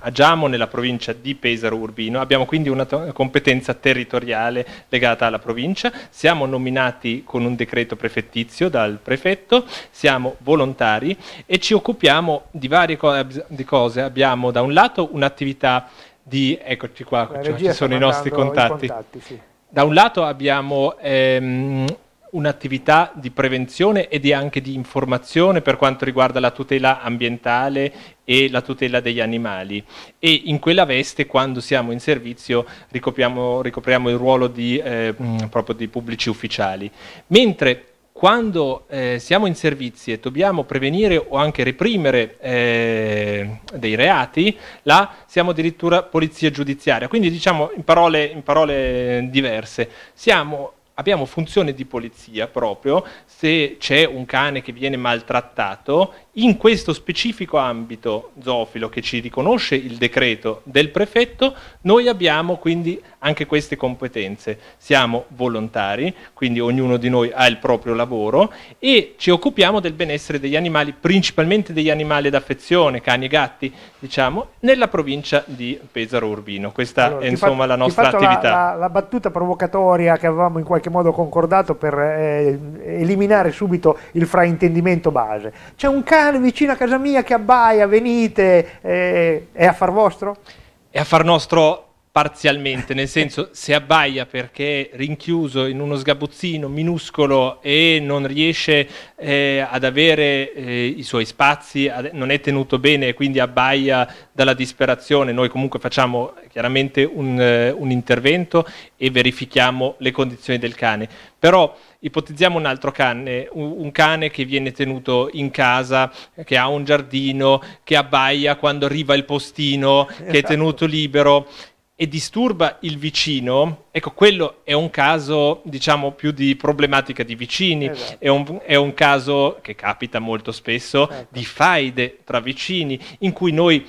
agiamo nella provincia di Pesaro Urbino, abbiamo quindi una competenza territoriale legata alla provincia, siamo nominati con un decreto prefettizio dal prefetto, siamo volontari e ci occupiamo di varie co di cose. Abbiamo da un lato un'attività di... Eccoci qua, cioè, ci sono i nostri contatti. I contatti sì. Da un lato abbiamo ehm, un'attività di prevenzione e di anche di informazione per quanto riguarda la tutela ambientale e la tutela degli animali e in quella veste quando siamo in servizio ricopriamo, ricopriamo il ruolo di, eh, proprio di pubblici ufficiali. Mentre quando eh, siamo in servizio e dobbiamo prevenire o anche reprimere eh, dei reati, là siamo addirittura polizia giudiziaria. Quindi diciamo in parole, in parole diverse, siamo abbiamo funzione di polizia proprio, se c'è un cane che viene maltrattato, in questo specifico ambito zoofilo che ci riconosce il decreto del prefetto, noi abbiamo quindi anche queste competenze. Siamo volontari, quindi ognuno di noi ha il proprio lavoro e ci occupiamo del benessere degli animali, principalmente degli animali d'affezione, cani e gatti, diciamo, nella provincia di Pesaro Urbino. Questa allora, è insomma fatto, la nostra attività. La, la, la, battuta provocatoria che avevamo in qualche modo concordato per eh, eliminare subito il fraintendimento base. C'è un caso cane vicino a casa mia che abbaia, venite, eh, è a far vostro? È a far nostro Parzialmente, nel senso se abbaia perché è rinchiuso in uno sgabuzzino minuscolo e non riesce eh, ad avere eh, i suoi spazi, ad, non è tenuto bene e quindi abbaia dalla disperazione, noi comunque facciamo chiaramente un, eh, un intervento e verifichiamo le condizioni del cane. Però ipotizziamo un altro cane, un, cane che viene tenuto in casa, che ha un giardino, che abbaia quando arriva il postino, esatto. che è esatto. tenuto libero e disturba il vicino, ecco, quello è un caso, diciamo, più di problematica di vicini, esatto. è, un, è, un, caso che capita molto spesso ecco. di faide tra vicini, in cui noi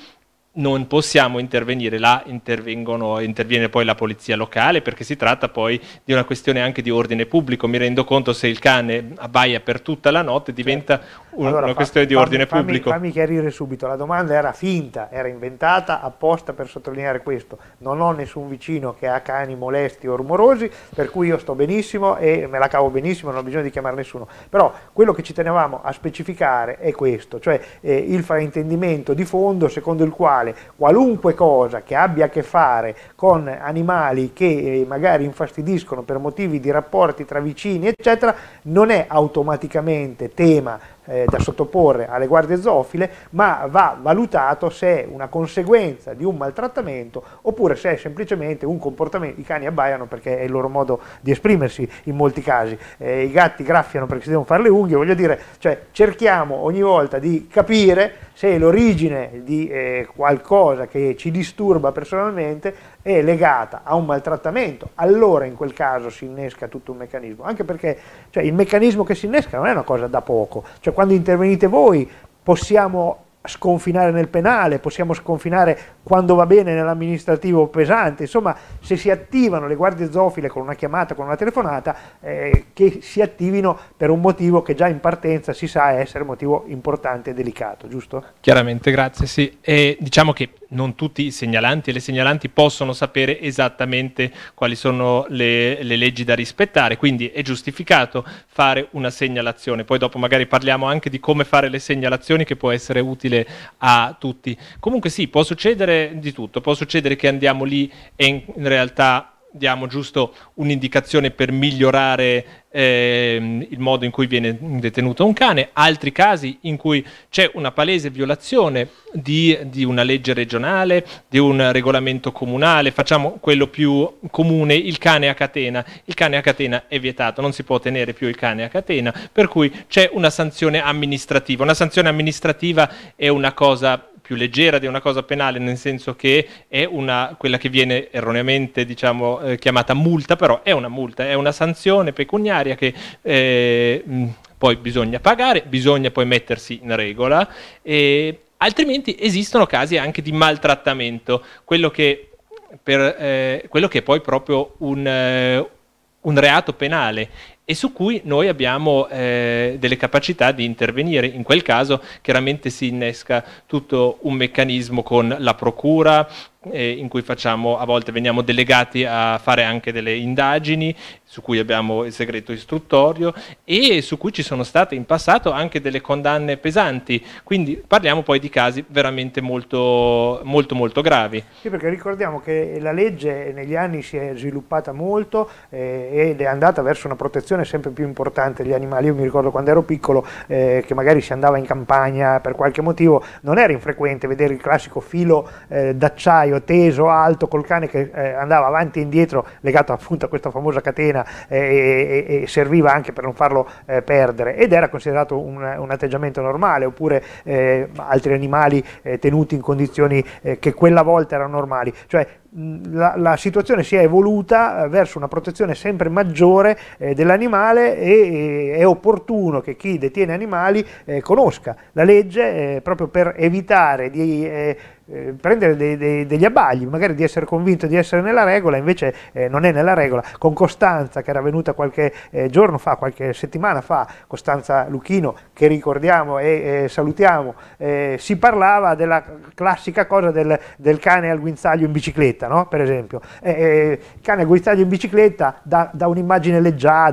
non possiamo intervenire là, interviene poi la polizia locale perché si tratta poi di una questione anche di ordine pubblico. Mi rendo conto se il cane abbaia per tutta la notte certo. diventa un, allora, una questione fammi, di ordine fammi, pubblico. Fammi, fammi chiarire subito, la domanda era finta, era inventata apposta per sottolineare questo. Non ho nessun vicino che ha cani molesti o rumorosi, per cui io sto benissimo e me la cavo benissimo, non ho bisogno di chiamare nessuno. Però quello che ci tenevamo a specificare è questo, cioè eh, il fraintendimento di fondo secondo il quale quale qualunque cosa che abbia a che fare con animali che eh, magari infastidiscono per motivi di rapporti tra vicini, eccetera, non è automaticamente tema eh, da sottoporre alle guardie zoofile, ma va valutato se è una conseguenza di un maltrattamento oppure se è semplicemente un comportamento, i cani abbaiano perché è il loro modo di esprimersi in molti casi, eh, i gatti graffiano perché si devono fare le unghie, voglio dire, cioè, cerchiamo ogni volta di capire se l'origine di eh, qualcosa che ci disturba personalmente è legata a un maltrattamento, allora in quel caso si innesca tutto un meccanismo, anche perché cioè, il meccanismo che si innesca non è una cosa da poco, cioè quando intervenite voi possiamo sconfinare nel penale, possiamo sconfinare quando va bene nell'amministrativo pesante, insomma se si attivano le guardie zoofile con una chiamata, con una telefonata, eh, che si attivino per un motivo che già in partenza si sa essere motivo importante e delicato, giusto? Chiaramente, grazie, sì. E diciamo che non tutti i segnalanti e le segnalanti possono sapere esattamente quali sono le, le leggi da rispettare, quindi è giustificato fare una segnalazione, poi dopo magari parliamo anche di come fare le segnalazioni che può essere utile a tutti. Comunque sì, può succedere di tutto, può succedere che andiamo lì e in, in realtà diamo giusto un'indicazione per migliorare eh, il modo in cui viene detenuto un cane, altri casi in cui c'è una palese violazione di, di, una legge regionale, di un regolamento comunale, facciamo quello più comune, il cane a catena, il cane a catena è vietato, non si può tenere più il cane a catena, per cui c'è una sanzione amministrativa, una sanzione amministrativa è una cosa più leggera di una cosa penale, nel senso che è una, quella che viene erroneamente diciamo, eh, chiamata multa, però è una multa, è una sanzione pecuniaria che eh, mm, poi bisogna pagare, bisogna poi mettersi in regola. E, altrimenti esistono casi anche di maltrattamento, quello che, per, eh, quello che è poi proprio un, eh, un reato penale e su cui noi abbiamo eh, delle capacità di intervenire. In quel caso chiaramente si innesca tutto un meccanismo con la procura, eh, in cui facciamo, a volte veniamo delegati a fare anche delle indagini su cui abbiamo il segreto istruttorio e su cui ci sono state in passato anche delle condanne pesanti, quindi parliamo poi di casi veramente molto molto molto gravi. Sì, perché ricordiamo che la legge negli anni si è sviluppata molto eh, ed è andata verso una protezione sempre più importante degli animali. Io mi ricordo quando ero piccolo eh, che magari si andava in campagna per qualche motivo, non era infrequente vedere il classico filo eh, d'acciaio teso, alto, col cane che eh, andava avanti e indietro, legato appunto a questa famosa catena eh, e, e, serviva anche per non farlo eh, perdere ed era considerato un, un atteggiamento normale, oppure eh, altri animali eh, tenuti in condizioni eh, che quella volta erano normali. Cioè, la, la, situazione si è evoluta verso una protezione sempre maggiore eh, dell'animale e, e, è opportuno che chi detiene animali eh, conosca la legge eh, proprio per evitare di eh, prendere dei, dei, degli abbagli, magari di essere convinto di essere nella regola, invece eh, non è nella regola. Con Costanza, che era venuta qualche eh, giorno fa, qualche settimana fa, Costanza Luchino, che ricordiamo e salutiamo, eh, si parlava della classica cosa del, del cane al guinzaglio in bicicletta, no? per esempio. Eh, il cane al guinzaglio in bicicletta dà, dà un'immagine leggiadra,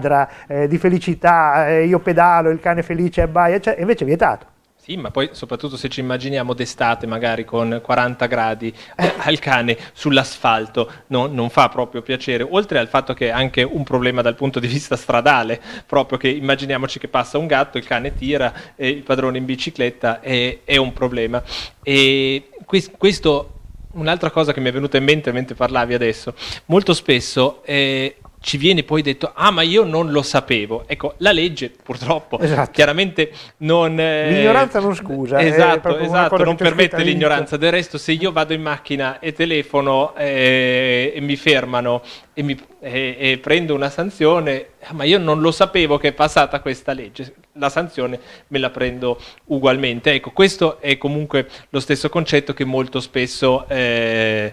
di felicità, io pedalo, il cane felice abbaia, cioè, invece è vietato sì, ma poi soprattutto se ci immaginiamo d'estate, magari con 40 gradi eh, al cane sull'asfalto, no, non fa proprio piacere. Oltre al fatto che è anche un problema dal punto di vista stradale, proprio che immaginiamoci che passa un gatto, il cane tira, eh, il padrone in bicicletta, eh, è un problema. E questo, un'altra cosa che mi è venuta in mente mentre parlavi adesso, molto spesso... Eh, ci viene poi detto ah ma io non lo sapevo. Ecco, la legge purtroppo esatto. chiaramente non... Eh, l'ignoranza non scusa. Esatto, esatto non permette l'ignoranza. Del resto se io vado in macchina e telefono eh, e mi fermano e, mi, eh, e prendo una sanzione, ah, ma io non lo sapevo che è passata questa legge, la sanzione me la prendo ugualmente. Ecco, questo è comunque lo stesso concetto che molto spesso... Eh,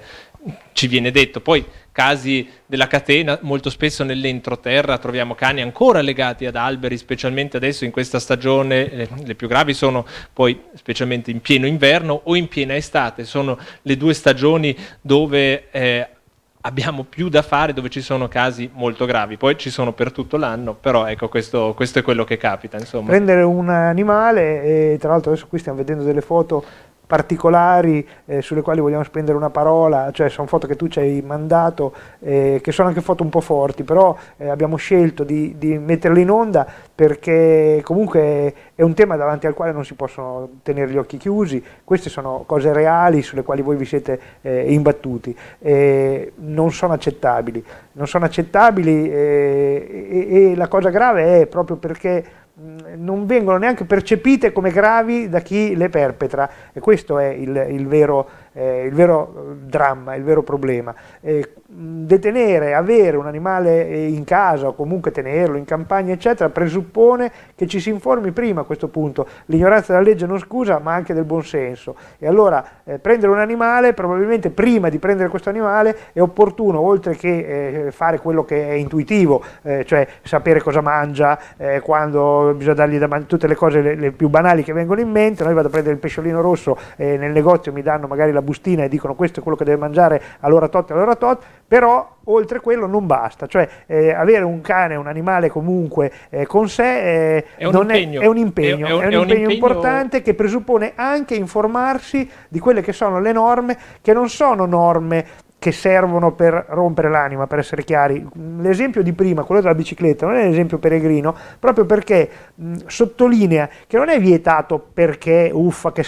ci viene detto. Poi casi della catena, molto spesso nell'entroterra troviamo cani ancora legati ad alberi, specialmente adesso in questa stagione, eh, le più gravi sono poi specialmente in pieno inverno o in piena estate, sono le due stagioni dove eh, abbiamo più da fare, dove ci sono casi molto gravi, poi ci sono per tutto l'anno, però ecco questo, questo è quello che capita. Insomma. Prendere un animale, e tra l'altro adesso qui stiamo vedendo delle foto particolari eh, sulle quali vogliamo spendere una parola, cioè sono foto che tu ci hai mandato, eh, che sono anche foto un po' forti, però eh, abbiamo scelto di, di, metterle in onda perché comunque è un tema davanti al quale non si possono tenere gli occhi chiusi, queste sono cose reali sulle quali voi vi siete eh, imbattuti, non sono accettabili, non sono accettabili eh, e, e la cosa grave è proprio perché Mm, non vengono neanche percepite come gravi da chi le perpetra e questo è il, il vero eh, il vero dramma, il vero problema. Eh, detenere, avere un animale eh, in casa o comunque tenerlo in campagna, eccetera, presuppone che ci si informi prima a questo punto. L'ignoranza della legge non scusa, ma anche del buonsenso. E allora eh, prendere un animale, probabilmente prima di prendere questo animale è opportuno, oltre che eh, fare quello che è intuitivo, eh, cioè sapere cosa mangia, quando bisogna dargli da mangiare, tutte le cose le, le più banali che vengono in mente, noi vado a prendere il pesciolino rosso nel negozio mi danno magari la la bustina e dicono questo è quello che deve mangiare allora tot e allora tot, però oltre quello non basta, cioè eh, avere un cane, un animale comunque eh, con sé eh, è, un impegno, è, un, impegno, impegno importante che presuppone anche informarsi di quelle che sono le norme, che non sono norme che servono per rompere l'anima, per essere chiari. L'esempio di prima, quello della bicicletta, non è un esempio peregrino, proprio perché mh, sottolinea che non è vietato perché, uffa, che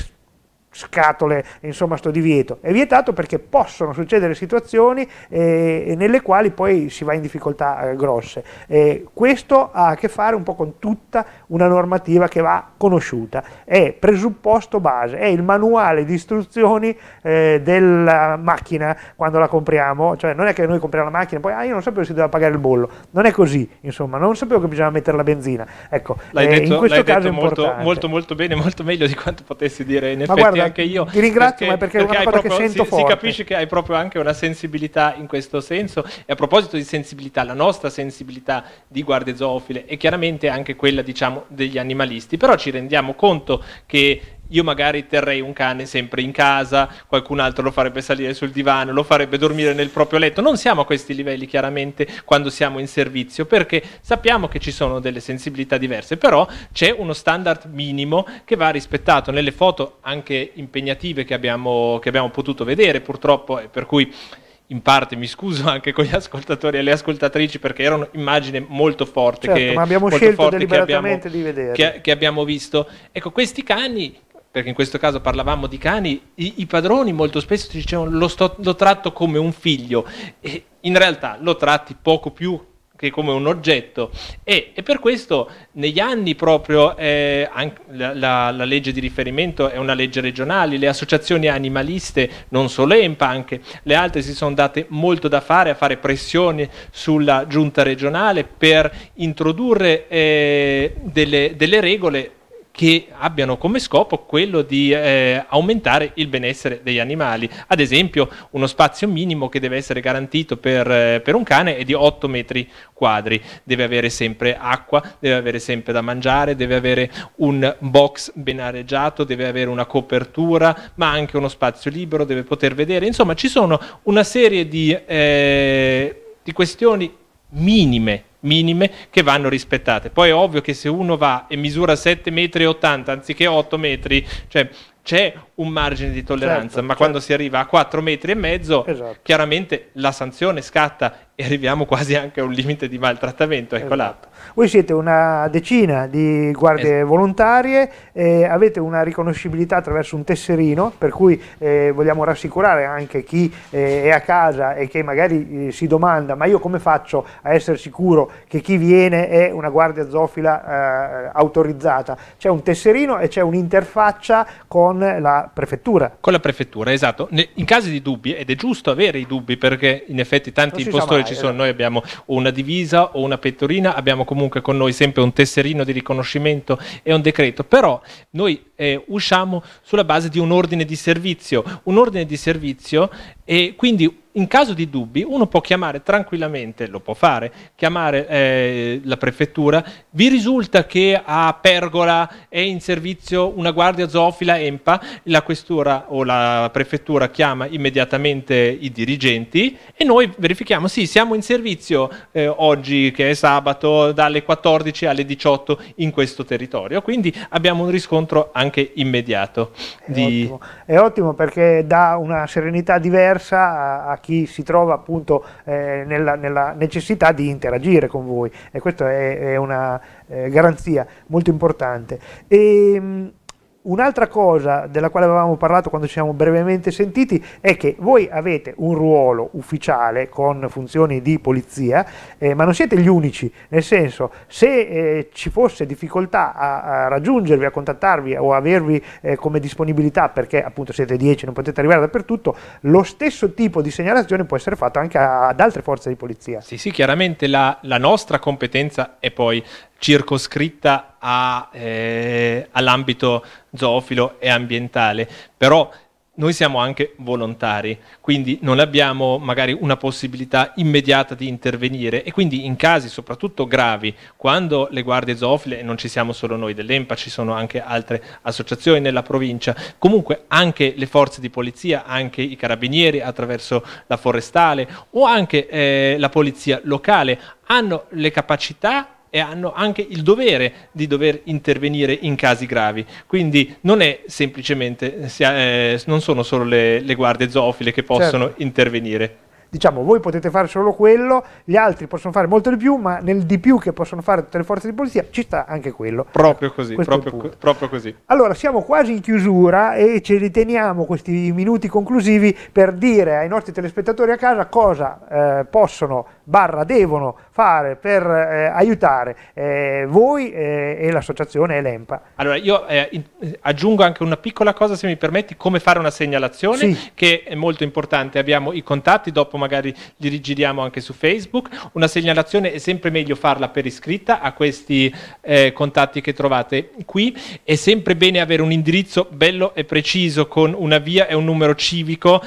scatole, insomma, sto divieto. È vietato perché possono succedere situazioni eh, nelle quali poi si va in difficoltà eh, grosse. Eh, questo ha a che fare un po' con tutta una normativa che va conosciuta. È presupposto base, è il manuale di istruzioni eh, della macchina quando la compriamo, cioè non è che noi compriamo la macchina e poi ah, io non sapevo si doveva pagare il bollo. Non è così, insomma, non sapevo che bisognava mettere la benzina. Ecco, l'hai eh, detto, in questo caso detto molto, molto, molto bene, molto meglio di quanto potessi dire in effetti. Ma guarda, anche io. Ti ringrazio, perché, ma perché, perché è una cosa proprio, che sento si, forte. Si capisce che hai proprio anche una sensibilità in questo senso. E a proposito di sensibilità, la nostra sensibilità di guardie zoofile è chiaramente anche quella, diciamo, degli animalisti. Però ci rendiamo conto che io magari terrei un cane sempre in casa, qualcun altro lo farebbe salire sul divano, lo farebbe dormire nel proprio letto. Non siamo a questi livelli chiaramente quando siamo in servizio, perché sappiamo che ci sono delle sensibilità diverse, però c'è uno standard minimo che va rispettato nelle foto anche impegnative che abbiamo, che abbiamo potuto vedere purtroppo e per cui in parte mi scuso anche con gli ascoltatori e le ascoltatrici perché era un'immagine molto forte certo, che, ma abbiamo scelto deliberatamente abbiamo, di vedere che, che abbiamo visto ecco questi cani perché in questo caso parlavamo di cani, i, i padroni molto spesso ti dicevano lo, sto, lo, tratto come un figlio e in realtà lo tratti poco più che come un oggetto e, e per questo negli anni proprio eh, la, la, la, legge di riferimento è una legge regionale, le associazioni animaliste, non solo EMPA anche, le altre si sono date molto da fare a fare pressione sulla giunta regionale per introdurre eh, delle, delle regole che abbiano come scopo quello di eh, aumentare il benessere degli animali. Ad esempio uno spazio minimo che deve essere garantito per, eh, per, un cane è di 8 metri quadri, deve avere sempre acqua, deve avere sempre da mangiare, deve avere un box ben areggiato, deve avere una copertura, ma anche uno spazio libero, deve poter vedere. Insomma ci sono una serie di, eh, di questioni minime minime che vanno rispettate. Poi è ovvio che se uno va e misura 7,80 metri anziché 8 metri, cioè c'è un margine di tolleranza, certo, ma certo. quando si arriva a 4 metri e mezzo, esatto. chiaramente la sanzione scatta e arriviamo quasi anche a un limite di maltrattamento. Ecco esatto. Voi siete una decina di guardie esatto. volontarie, eh, avete una riconoscibilità attraverso un tesserino, per cui eh, vogliamo rassicurare anche chi eh, è a casa e che magari eh, si domanda ma io come faccio a essere sicuro che chi viene è una guardia zoofila eh, autorizzata? C'è un tesserino e c'è un'interfaccia con la prefettura. Con la prefettura, esatto. In caso di dubbi, ed è giusto avere i dubbi perché in effetti tanti impostori mai, ci sono, esatto. noi abbiamo una divisa o una pettorina, abbiamo comunque con noi sempre un tesserino di riconoscimento e un decreto, però noi eh, usciamo sulla base di un ordine di servizio, un ordine di servizio e quindi in caso di dubbi uno può chiamare tranquillamente, lo può fare, chiamare eh, la prefettura, vi risulta che a Pergola è in servizio una guardia zoofila EMPA, la questura o la prefettura chiama immediatamente i dirigenti e noi verifichiamo, sì, siamo in servizio eh, oggi che è sabato dalle 14 alle 18 in questo territorio, quindi abbiamo un riscontro anche immediato. Di... È, ottimo. è ottimo perché dà una serenità diversa a chi si trova appunto eh, nella, nella, necessità di interagire con voi e questa è, è una eh, garanzia molto importante. E, ehm, Un'altra cosa della quale avevamo parlato quando ci siamo brevemente sentiti è che voi avete un ruolo ufficiale con funzioni di polizia, eh, ma non siete gli unici, nel senso se eh, ci fosse difficoltà a, a, raggiungervi, a contattarvi o avervi eh, come disponibilità perché appunto siete 10, e non potete arrivare dappertutto, lo stesso tipo di segnalazione può essere fatto anche ad altre forze di polizia. Sì, sì, chiaramente la, la nostra competenza è poi circoscritta a, eh, all'ambito zoofilo e ambientale, però noi siamo anche volontari, quindi non abbiamo magari una possibilità immediata di intervenire e quindi in casi soprattutto gravi, quando le guardie zoofile, e non ci siamo solo noi dell'EMPA, ci sono anche altre associazioni nella provincia, comunque anche le forze di polizia, anche i carabinieri attraverso la forestale o anche eh, la polizia locale hanno le capacità e hanno anche il dovere di dover intervenire in casi gravi. Quindi non è semplicemente, eh, eh, non sono solo le, le guardie zoofile che possono certo. intervenire diciamo voi potete fare solo quello, gli altri possono fare molto di più, ma nel di più che possono fare tutte le forze di polizia ci sta anche quello. Proprio eh, così, proprio, co- proprio così. Allora siamo quasi in chiusura e ci riteniamo questi minuti conclusivi per dire ai nostri telespettatori a casa cosa eh, possono, barra devono fare per eh, aiutare eh, voi eh, e l'associazione Elempa. Allora io eh, aggiungo anche una piccola cosa se mi permetti, come fare una segnalazione sì. che è molto importante. Abbiamo i contatti dopo magari li rigiriamo anche su Facebook. Una segnalazione è sempre meglio farla per iscritta a questi eh, contatti che trovate qui. È sempre bene avere un indirizzo bello e preciso con una via e un numero civico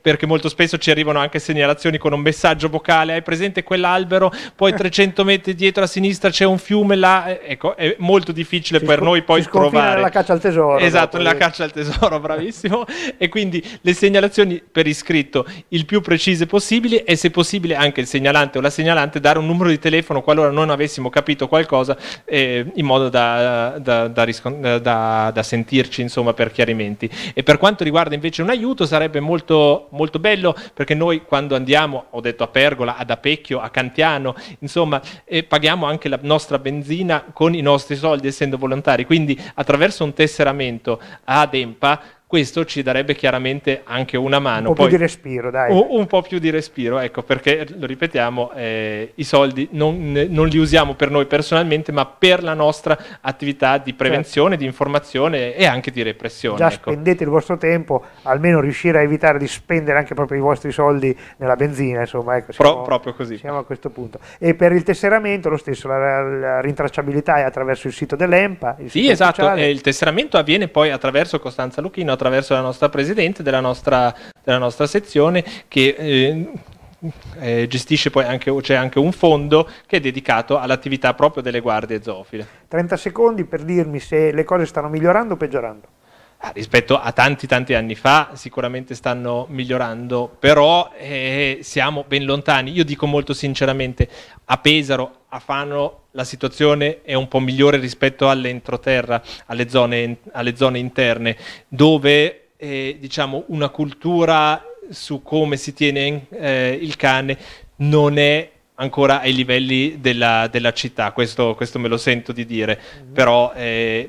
perché molto spesso ci arrivano anche segnalazioni con un messaggio vocale, hai presente quell'albero, poi 300 eh. metri dietro a sinistra c'è un fiume là, eh, ecco, è molto difficile si per sc- noi poi trovare... la caccia al tesoro. Esatto, nella caccia al tesoro, bravissimo. e quindi le segnalazioni per iscritto il più precise possibile e se possibile anche il segnalante o la segnalante dare un numero di telefono qualora non avessimo capito qualcosa eh, in modo da, da, da, riscon- da sentirci insomma per chiarimenti. E per quanto riguarda invece un aiuto sarebbe molto molto, bello perché noi quando andiamo, ho detto a Pergola, ad Apecchio, a Cantiano, insomma, eh, paghiamo anche la nostra benzina con i nostri soldi essendo volontari. Quindi attraverso un tesseramento ad EMPA questo ci darebbe chiaramente anche una mano. Un po' Poi, più di respiro, dai. Un, un, po' più di respiro, ecco, perché, lo ripetiamo, eh, i soldi non, non, li usiamo per noi personalmente, ma per la nostra attività di certo. prevenzione, certo. di informazione e anche di repressione. Già ecco. spendete il vostro tempo, almeno riuscire a evitare di spendere anche proprio i vostri soldi nella benzina, insomma, ecco, siamo, Pro, proprio così. Siamo a questo punto. E per il tesseramento lo stesso, la, la rintracciabilità è attraverso il sito dell'EMPA. Il sì, sito esatto, eh, il tesseramento avviene poi attraverso Costanza Lucchino, attraverso la nostra presidente della nostra, della nostra sezione che eh, eh, gestisce poi anche, c'è anche un fondo che è dedicato all'attività proprio delle guardie zoofile. 30 secondi per dirmi se le cose stanno migliorando o peggiorando. Ah, rispetto a tanti tanti anni fa sicuramente stanno migliorando, però eh, siamo ben lontani. Io dico molto sinceramente, a Pesaro, a Fano la situazione è un po' migliore rispetto all'entroterra, alle zone, alle zone interne, dove eh, diciamo, una cultura su come si tiene eh, il cane non è ancora ai livelli della, della città, questo, questo, me lo sento di dire, mhm. però eh,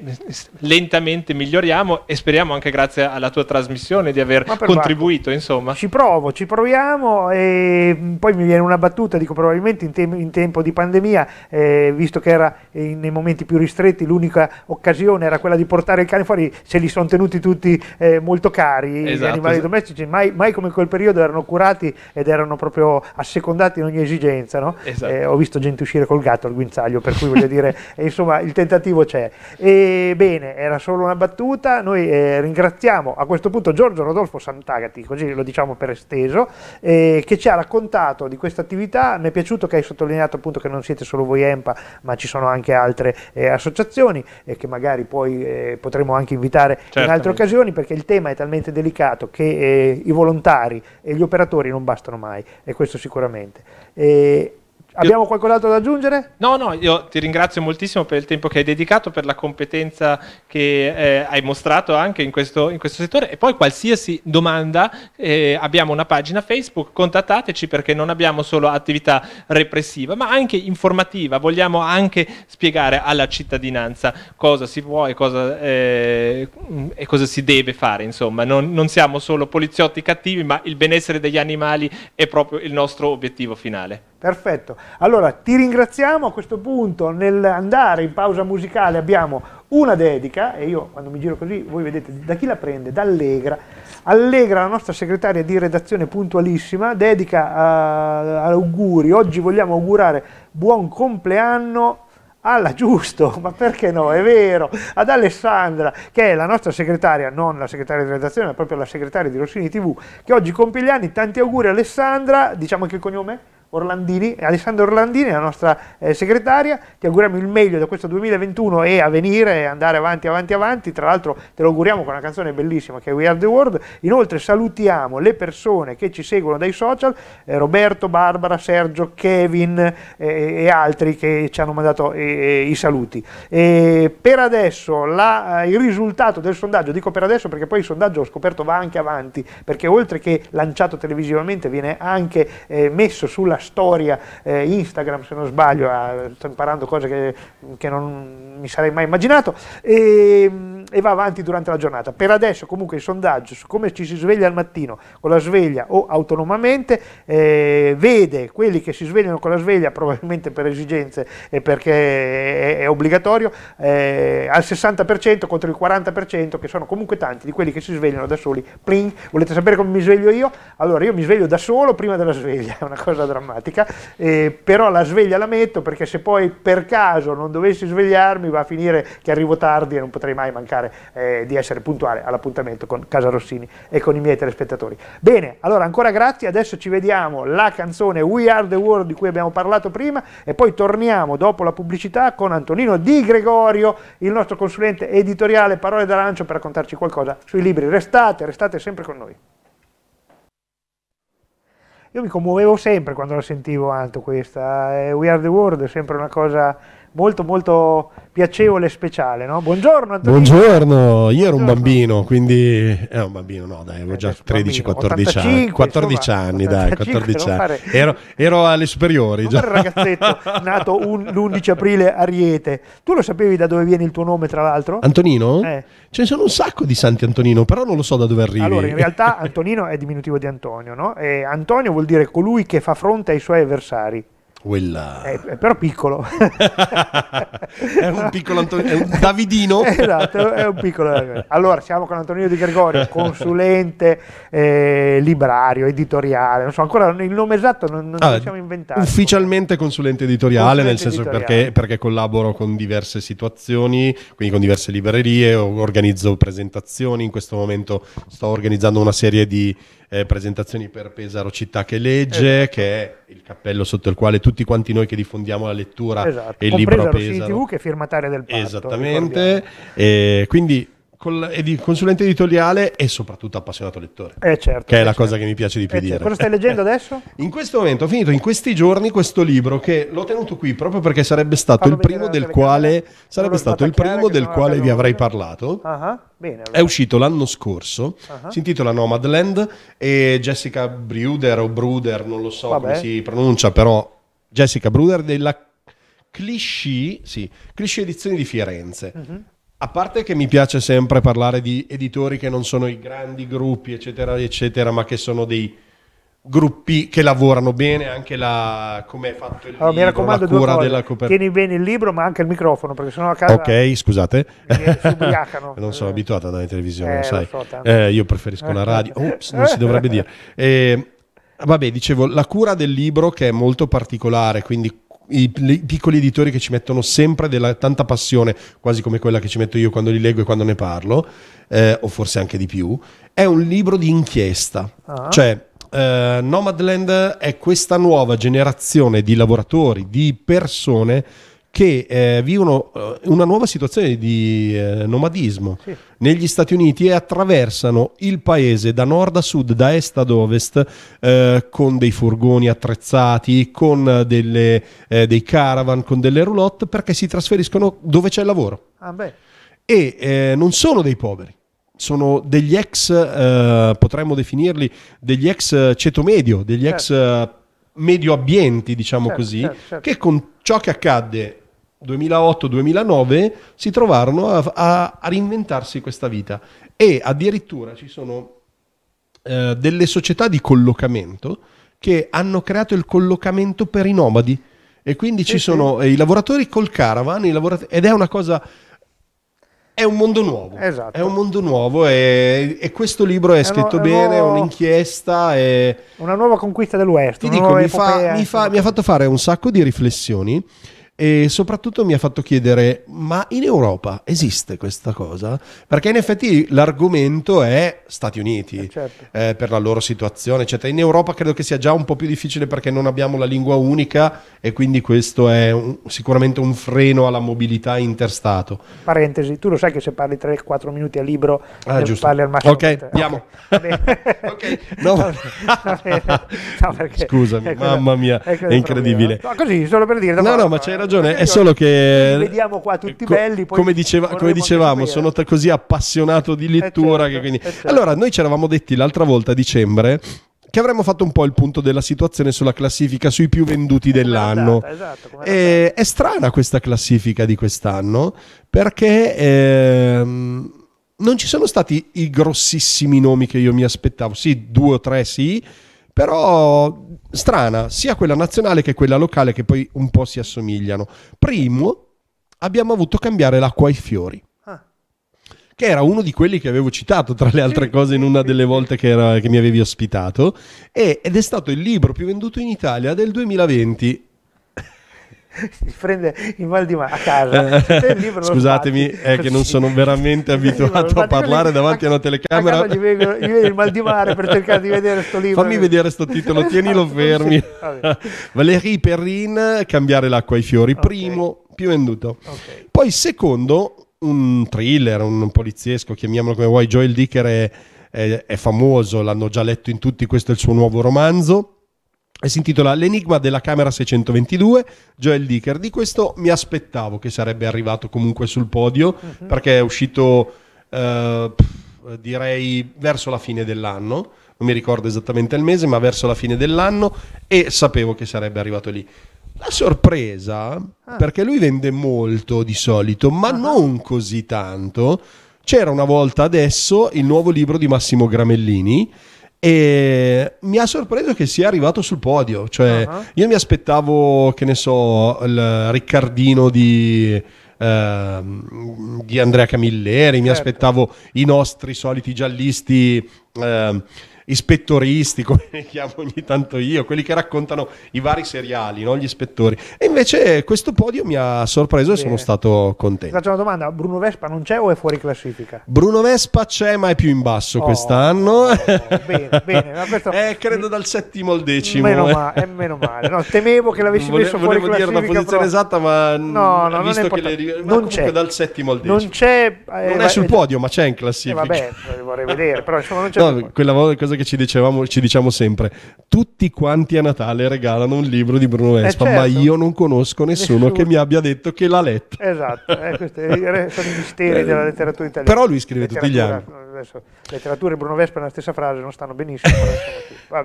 lentamente miglioriamo e speriamo anche grazie alla tua trasmissione di aver contribuito. Insomma. Ci provo, ci proviamo e mm, poi mi viene una battuta, dico probabilmente in, tem- in tempo di pandemia, eh, visto che era eh, nei momenti più ristretti l'unica occasione era quella di portare il cane fuori, se li sono tenuti tutti eh, molto cari, esatto, gli animali esatto. domestici, mai, mai come in quel periodo erano curati ed erano proprio assecondati in ogni esigenza. Suiza, no? esatto. eh, ho visto gente uscire col gatto al guinzaglio, per cui voglio dire, eh, insomma, il tentativo c'è. E, bene, era solo una battuta, noi eh, ringraziamo a questo punto Giorgio Rodolfo Santagati, così lo diciamo per esteso, eh, che ci ha raccontato di questa attività, mi è piaciuto che hai sottolineato appunto che non siete solo voi EMPA, ma ci sono anche altre eh, associazioni che magari poi eh, potremo anche invitare Certamente. in altre occasioni, perché il tema è talmente delicato che i volontari e gli operatori non bastano mai, e questo sicuramente. eh, Abbiamo io... qualcos'altro da aggiungere? No, no, io ti ringrazio moltissimo per il tempo che hai dedicato, per la competenza che eh, hai mostrato anche in questo, in questo, settore e poi qualsiasi domanda eh, abbiamo una pagina Facebook, contattateci perché non abbiamo solo attività repressiva ma anche informativa, vogliamo anche spiegare alla cittadinanza cosa si può e cosa, eh, e cosa si deve fare, insomma, non, non siamo solo poliziotti cattivi ma il benessere degli animali è proprio il nostro obiettivo finale. Perfetto, allora ti ringraziamo a questo punto, nell'andare in pausa musicale abbiamo una dedica e io quando mi giro così voi vedete da chi la prende? Da Allegra, Allegra la nostra segretaria di redazione puntualissima, dedica a, auguri, oggi vogliamo augurare buon compleanno alla giusto, ma perché no, è vero, ad Alessandra, che è la nostra segretaria, non la segretaria di redazione, ma proprio la segretaria di Rossini TV, che oggi compie gli anni, tanti auguri Alessandra, diciamo anche il cognome? Orlandini, Alessandro Orlandini, la nostra eh, segretaria, ti auguriamo il meglio da questo 2021 e a venire, andare avanti, avanti, avanti, tra l'altro te lo auguriamo con una canzone bellissima che è We Are The World, inoltre salutiamo le persone che ci seguono dai social, eh, Roberto, Barbara, Sergio, Kevin eh, e altri che ci hanno mandato eh, eh, i saluti. E per adesso la, eh, il risultato del sondaggio, dico per adesso perché poi il sondaggio ho scoperto va anche avanti, perché oltre che lanciato televisivamente viene anche messo sulla la storia, eh, Instagram se non sbaglio, ah, sto imparando cose che, che, non mi sarei mai immaginato, e, ehm, e, va avanti durante la giornata. Per adesso comunque il sondaggio su come ci si sveglia al mattino con la sveglia o autonomamente eh, vede quelli che si svegliano con la sveglia probabilmente per esigenze e perché è, è obbligatorio eh, al 60% contro il 40% che sono comunque tanti di quelli che si svegliano da soli. Pling. Volete sapere come mi sveglio io? Allora io mi sveglio da solo prima della sveglia, è una cosa drammatica drammatica, eh, però la sveglia la metto perché se poi per caso non dovessi svegliarmi va a finire che arrivo tardi e non potrei mai mancare eh, di essere puntuale all'appuntamento con Casa Rossini e con i miei telespettatori. Bene, allora ancora grazie, adesso ci vediamo la canzone We Are The World di cui abbiamo parlato prima e poi torniamo dopo la pubblicità con Antonino Di Gregorio, il nostro consulente editoriale Parole d'Arancio per raccontarci qualcosa sui libri. Restate, restate sempre con noi. Io mi commuovevo sempre quando la sentivo, alto questa. Eh, We Are the World è sempre una cosa molto molto piacevole e speciale. No? Buongiorno Antonino. Buongiorno, io ero un bambino, quindi... Eh, un bambino no, dai, avevo eh, già 13-14 anni. 14 anni, dai, 14 anni. Fare... Ero, ero, alle superiori. già. Un ragazzetto nato un, l'11 aprile a Riete. Tu lo sapevi da dove viene il tuo nome, tra l'altro? Antonino? Eh. Ce ne sono un sacco di Santi Antonino, però non lo so da dove arrivi. Allora, in realtà Antonino è diminutivo di Antonio, no? E Antonio vuol dire colui che fa fronte ai suoi avversari. Quella... Eh, eh, però piccolo. è un piccolo Anton... è un Davidino. esatto, è un piccolo. Allora, siamo con Antonino Di Gregorio, consulente, eh, librario, editoriale, non so, ancora il nome esatto non, non ah, siamo inventati. Ufficialmente consulente editoriale, consulente nel senso editoriale. Perché, perché, collaboro con diverse situazioni, quindi con diverse librerie, organizzo presentazioni, in questo momento sto organizzando una serie di eh, presentazioni per Pesaro Città che legge, esatto. che è il cappello sotto il quale tutti quanti noi che diffondiamo la lettura esatto. e il Compresa libro a Pesaro. TV che è firmataria del patto. Esattamente, e eh, quindi col, ed, consulente editoriale e soprattutto appassionato lettore. Eh certo. Che è eh la certo. cosa che mi piace di eh, più eh dire. Certo. Cosa stai leggendo eh, adesso? In questo momento ho finito in questi giorni questo libro che l'ho tenuto qui proprio perché sarebbe stato Farlo ah, il primo del quale sarebbe stato il primo del quale vi avrei parlato. Uh-huh. Bene, allora. È uscito l'anno scorso, uh-huh. si intitola Nomadland e Jessica Bruder o Bruder, non lo so Vabbè. come si pronuncia, però Jessica Bruder della Clichy, sì, Clichy Edizioni di Firenze. Uh-huh. A parte che mi piace sempre parlare di editori che non sono i grandi gruppi, eccetera, eccetera, ma che sono dei gruppi che lavorano bene, anche la, come è fatto il allora, libro, mi raccomando, la cura della copertina. Tieni bene il libro, ma anche il microfono, perché sennò a casa... Ok, scusate. non sono abituato ad andare in televisione, eh, sai. So, eh, io preferisco la radio. Ops, eh. non si dovrebbe dire. Eh, vabbè, dicevo, la cura del libro che è molto particolare, quindi i, i, piccoli editori che ci mettono sempre della, tanta passione, quasi come quella che ci metto io quando li leggo e quando ne parlo, eh, o forse anche di più, è un libro di inchiesta. Ah. Cioè, eh, Nomadland è questa nuova generazione di lavoratori, di persone che eh, vivono eh, una nuova situazione di eh, nomadismo sì. negli Stati Uniti e attraversano il paese da nord a sud, da est ad ovest, eh, con dei furgoni attrezzati, con delle, eh, dei caravan, con delle roulotte, perché si trasferiscono dove c'è il lavoro. Ah, e eh, non sono dei poveri. Sono degli ex, potremmo definirli, degli ex ceto medio, degli certo. ex medio ambienti, diciamo certo, così, certo, certo. che con Ciò che accadde 2008-2009 si trovarono a, a, a, reinventarsi questa vita e addirittura ci sono eh, delle società di collocamento che hanno creato il collocamento per i nomadi e quindi ci eh, sono eh. i lavoratori col caravan lavoratori, ed è una cosa è un mondo nuovo. Esatto. È un mondo nuovo e, e questo libro è, è scritto no, bene, è nuovo... un'inchiesta. È... Una nuova conquista dell'Uerto. Ti dico, mi, fa, mi, fa, mi ha fatto fare un sacco di riflessioni e soprattutto mi ha fatto chiedere ma in Europa esiste questa cosa? Perché in effetti l'argomento è Stati Uniti eh certo. eh, per la loro situazione, eccetera. In Europa credo che sia già un po' più difficile perché non abbiamo la lingua unica e quindi questo è un, sicuramente un freno alla mobilità interstato. Parentesi, tu lo sai che se parli 3-4 minuti a libro ah, parli al massimo. Ok, andiamo. Scusami, ecco, mamma mia, è, ecco, è incredibile. No, così, solo per dire. No, no, ma c'era ragione, è solo che... Li vediamo qua tutti co- belli. come, diceva, come dicevamo, sono t- così appassionato di eh lettura certo, che quindi... Eh certo. Allora, noi ci eravamo detti l'altra volta a dicembre che avremmo fatto un po' il punto della situazione sulla classifica sui più venduti eh, dell'anno. È, andata, esatto, è, è strana questa classifica di quest'anno perché ehm, non ci sono stati i grossissimi nomi che io mi aspettavo, sì, due o tre sì, però strana, sia quella nazionale che quella locale che poi un po' si assomigliano. Primo, abbiamo avuto cambiare l'acqua ai fiori. Ah. Che era uno di quelli che avevo citato tra le altre cose in una delle volte che, era, che mi avevi ospitato, e, ed è stato il libro più venduto in Italia del 2020 si prende il mal di mare a casa. Eh, scusatemi, spatti, è che non sono veramente abituato a parlare davanti a una telecamera. A gli, vengono, gli viene il mal di mare per cercare di vedere questo libro. Fammi vedere questo titolo, tienilo fermi. Valérie Perrin, Cambiare l'acqua ai fiori, okay. primo più venduto. Okay. Poi secondo, un thriller, un poliziesco, chiamiamolo come vuoi, Joel Dicker è, è, è famoso, l'hanno già letto in tutti, questo è il suo nuovo romanzo e eh, si intitola L'enigma della Camera 622, Joel Dicker. Di questo mi aspettavo che sarebbe arrivato comunque sul podio, uh-huh. perché è uscito, eh, direi, verso la fine dell'anno, non mi ricordo esattamente il mese, ma verso la fine dell'anno, e sapevo che sarebbe arrivato lì. La sorpresa, ah. perché lui vende molto di solito, ma uh-huh. non così tanto. C'era una volta adesso il nuovo libro di Massimo Gramellini, e mi ha sorpreso che sia arrivato sul podio. Cioè, uh-huh. io mi aspettavo, che ne so, il Riccardino di, eh, di Andrea Camilleri, mi certo. aspettavo i nostri soliti giallisti. Eh, ispettoristi, come li chiamo ogni tanto io, quelli che raccontano i vari seriali, no? gli ispettori. E invece questo podio mi ha sorpreso Bene. e sono stato contento. faccio una domanda, Bruno Vespa non c'è o è fuori classifica? Bruno Vespa c'è ma è più in basso oh, quest'anno. Oh, bene, bene. Ma questo... eh, credo dal settimo al decimo. Meno, ma- eh, meno male. No, temevo che l'avessi Vole- messo fuori classifica. Volevo dire una posizione però... esatta ma no, no, visto non che le... ma non c'è. dal settimo al decimo. Non c'è... Eh, non è sul podio ma c'è in classifica. Eh, vabbè, vorrei vedere, però insomma non c'è... No, quella cosa che ci, dicevamo, ci diciamo sempre, tutti quanti a Natale regalano un libro di Bruno eh, Vespa, certo. ma io non conosco nessuno, nessuno, che mi abbia detto che l'ha letto. Esatto, eh, questi eh, sono i misteri eh, della letteratura italiana. Però lui scrive tutti gli anni. Adesso, letteratura e Bruno Vespa nella stessa frase non stanno benissimo.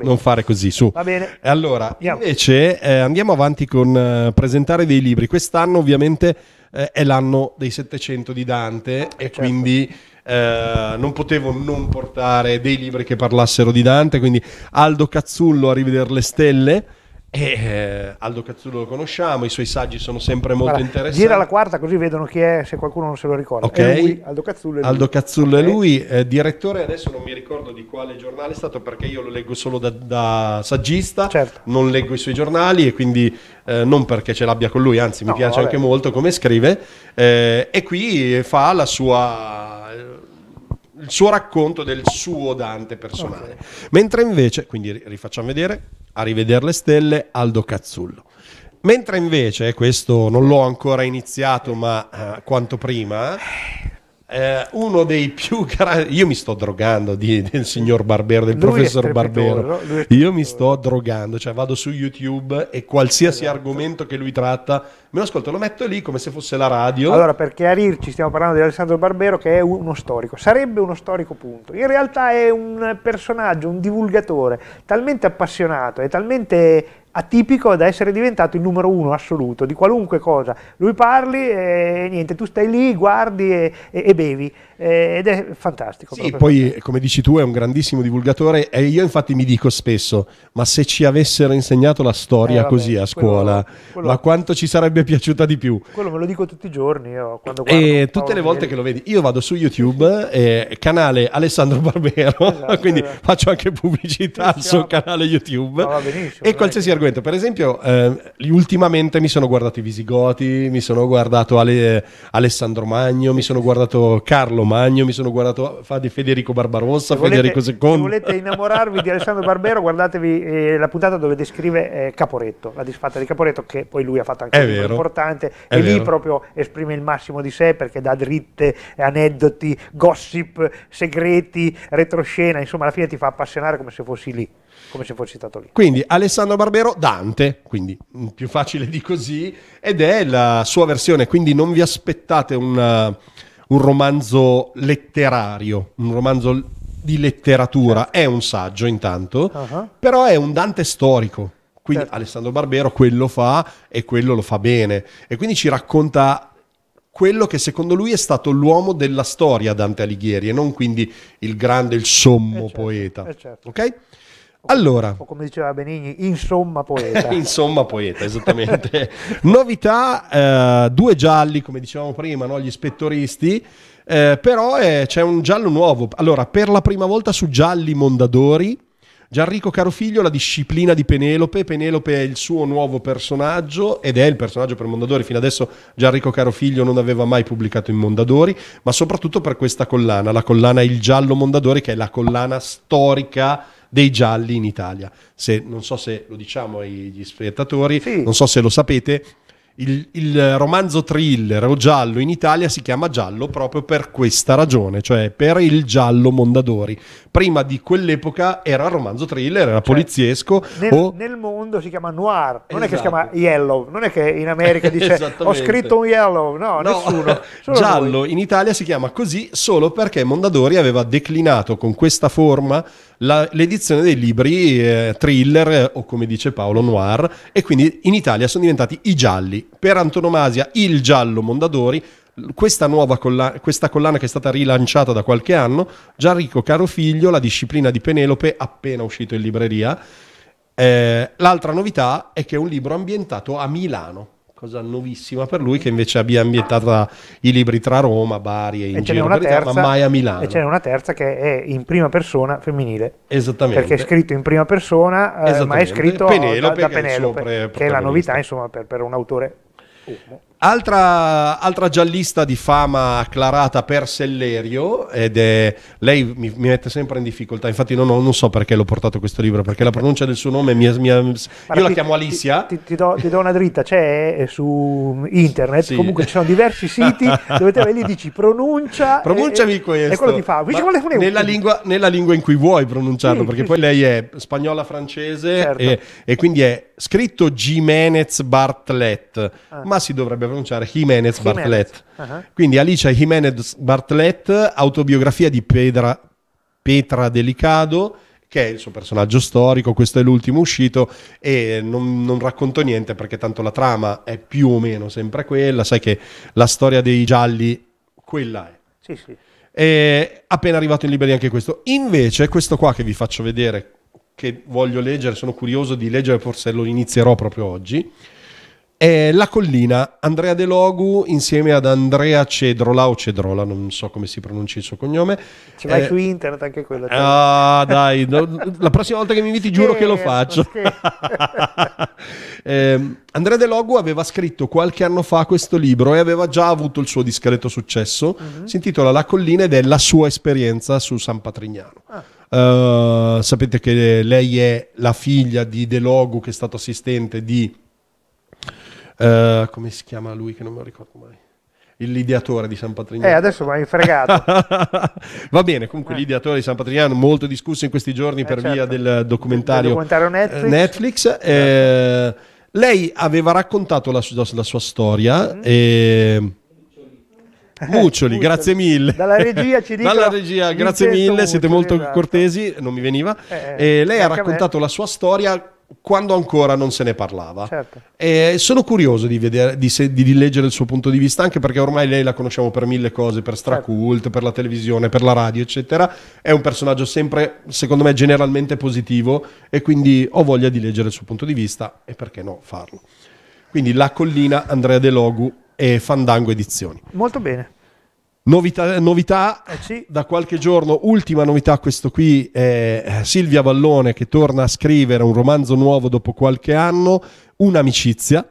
non fare così, su. Va bene. Allora, andiamo. invece eh, andiamo avanti con uh, presentare dei libri. Quest'anno ovviamente eh, è l'anno dei 700 di Dante e certo. quindi eh, non potevo non portare dei libri che parlassero di Dante, quindi Aldo Cazzullo a le stelle e, eh, eh, Aldo Cazzullo lo conosciamo, i suoi saggi sono sempre molto Guarda, interessanti. Gira la quarta così vedono chi è, se qualcuno non se lo ricorda. Okay. Lui, Aldo Cazzullo è lui. Aldo Cazzullo okay. è lui, eh, direttore, adesso non mi ricordo di quale giornale è stato perché io lo leggo solo da, da saggista, certo. non leggo i suoi giornali e quindi eh, non perché ce l'abbia con lui, anzi mi no, piace vabbè. anche molto come scrive. Eh, e qui fa la sua il suo racconto del suo Dante personale. Okay. Mentre invece, quindi rifacciamo vedere, a rivedere le stelle Aldo Cazzullo. Mentre invece, questo non l'ho ancora iniziato, ma eh, quanto prima, eh, uno dei più grandi. Io mi sto drogando di, del signor Barbero, del Lui professor Barbero. No? Io mi sto drogando, cioè vado su YouTube e qualsiasi esatto. argomento che lui tratta me lo ascolto, lo metto lì come se fosse la radio. Allora, per chiarirci, stiamo parlando di Alessandro Barbero, che è uno storico, sarebbe uno storico, punto. In realtà è un personaggio, un divulgatore talmente appassionato e talmente atipico ad essere diventato il numero uno assoluto di qualunque cosa. Lui parli e niente, tu stai lì, guardi e, e, e bevi e, eh, ed è fantastico. Sì, poi come dici tu è un grandissimo divulgatore e io infatti mi dico spesso, ma se ci avessero insegnato la storia eh, vabbè, così a scuola, quello, quello, ma quanto ci sarebbe piaciuta di più? Quello me lo dico tutti i giorni io, quando E tutte le volte che lo vedi, io vado su YouTube, eh, canale Alessandro Barbero, esatto, quindi esatto. faccio anche pubblicità sul al suo canale YouTube e qualsiasi argomento argomento. Per esempio, eh, ultimamente mi sono guardato i Visigoti, mi sono guardato Ale- eh, Alessandro Magno, mi sono guardato Carlo Magno, mi sono guardato fa di Federico Barbarossa, se Federico volete, II. Se volete innamorarvi di Alessandro Barbero, guardatevi eh, la puntata dove descrive eh, Caporetto, la disfatta di Caporetto, che poi lui ha fatto anche è un importante. È e vero. lì proprio esprime il massimo di sé perché dà dritte, aneddoti, gossip, segreti, retroscena. Insomma, alla fine ti fa appassionare come se fossi lì come se fosse stato lì. Quindi Alessandro Barbero, Dante, quindi mm, più facile di così, ed è la sua versione, quindi non vi aspettate una, uh, un romanzo letterario, un romanzo di letteratura, certo. è un saggio intanto, uh-huh. però è un Dante storico. Quindi certo. Alessandro Barbero quello fa e quello lo fa bene. E quindi ci racconta quello che secondo lui è stato l'uomo della storia Dante Alighieri e non quindi il grande, il sommo eh certo, poeta. Eh certo. Ok? Allora, o come diceva Benigni, insomma poeta. insomma poeta, esattamente. Novità, eh, due gialli, come dicevamo prima, no? gli spettoristi, eh, però eh, c'è un giallo nuovo. Allora, per la prima volta su gialli Mondadori, Gianrico Carofiglio, la disciplina di Penelope. Penelope è il suo nuovo personaggio ed è il personaggio per Mondadori. Fino adesso Gianrico Carofiglio non aveva mai pubblicato in Mondadori, ma soprattutto per questa collana, la collana Il Giallo Mondadori, che è la collana storica dei gialli in Italia. Se, non so se lo diciamo agli spettatori, sì. non so se lo sapete, il, il, romanzo thriller o giallo in Italia si chiama giallo proprio per questa ragione, cioè per il giallo Mondadori. Prima di quell'epoca era romanzo thriller, era cioè, poliziesco. Nel, o... nel, mondo si chiama noir, non esatto. è che si chiama esatto. yellow, non è che in America dice ho scritto un yellow, no, no nessuno. giallo lui. in Italia si chiama così solo perché Mondadori aveva declinato con questa forma la, l'edizione dei libri eh, thriller eh, o come dice Paolo noir e quindi in Italia sono diventati i gialli. Per antonomasia il giallo Mondadori, questa nuova collana, questa collana che è stata rilanciata da qualche anno, Gianrico Caro Figlio, la disciplina di Penelope, appena uscito in libreria. Eh, l'altra novità è che è un libro ambientato a Milano cosa nuovissima per lui che invece abbia ambientato i libri tra Roma, Bari e in e giro per terza, ma mai a Milano. E ce n'è una terza che è in prima persona femminile. Esattamente. Perché è scritto in prima persona, eh, ma è scritto Penelope, da, da Penelope, che è la novità insomma per, per un autore. Altra, altra, giallista di fama acclarata per Sellerio, ed è, lei mi, mi mette sempre in difficoltà, infatti non, non, so perché l'ho portato questo libro, perché la pronuncia del suo nome mi, mi, io la chiamo Alicia. Ti, ti, do, ti, do, una dritta, c'è eh, su internet, sì. comunque ci sono diversi siti dove te lì dici pronuncia... Pronunciami e, questo. E quello ti fa... Nella lingua, nella lingua, in cui vuoi pronunciarlo, sì, perché sì, poi lei è spagnola francese certo. e, e, quindi è scritto Jimenez Bartlett, ah. ma si dovrebbe pronunciare Jimenez, Jimenez. Bartlett. Uh-huh. Quindi Alicia Jimenez Bartlett, autobiografia di Pedra, Petra Delicado, che è il suo personaggio storico, questo è l'ultimo uscito e non, non, racconto niente perché tanto la trama è più o meno sempre quella, sai che la storia dei gialli, quella è. Sì, sì. E appena arrivato in libreria anche questo. Invece questo qua che vi faccio vedere, che voglio leggere, sono curioso di leggere, forse lo inizierò proprio oggi, è La collina, Andrea De Logu insieme ad Andrea Cedrola o Cedrola, non so come si pronuncia il suo cognome. Ci vai eh, su internet anche quello. Ah, cioè. Ah dai, no, la prossima volta che mi inviti giuro che lo faccio. eh, Andrea De Logu aveva scritto qualche anno fa questo libro e aveva già avuto il suo discreto successo. Uh-huh. Si intitola La collina ed è la sua esperienza su San Patrignano. Ah. Uh, sapete che lei è la figlia di De Logu che è stato assistente di eh, come si chiama lui che non me lo ricordo mai? l'ideatore di San Patrignano. Eh, adesso mi hai fregato. Va bene, comunque eh. l'ideatore di San Patrignano, molto discusso in questi giorni eh, per certo. via del documentario, documentario eh, Netflix. Netflix eh, certo. lei aveva raccontato la, sua, la sua storia mm. e... Muccioli, eh, grazie mille. Dalla regia ci dico. Dalla regia, grazie mille, siete molto esatto. cortesi, non mi veniva. lei ha raccontato la sua storia quando ancora non se ne parlava. Certo. E sono curioso di, vedere, di, se, di, leggere il suo punto di vista, anche perché ormai lei la conosciamo per mille cose, per certo. Stracult, certo. per la televisione, per la radio, eccetera. È un personaggio sempre, secondo me, generalmente positivo e quindi ho voglia di leggere il suo punto di vista e perché no farlo. Quindi La collina, Andrea De Logu e Fandango Edizioni. Molto bene. Novità, novità eh sì. da qualche giorno, ultima novità, questo qui è eh, Silvia Vallone che torna a scrivere un romanzo nuovo dopo qualche anno, Un'amicizia,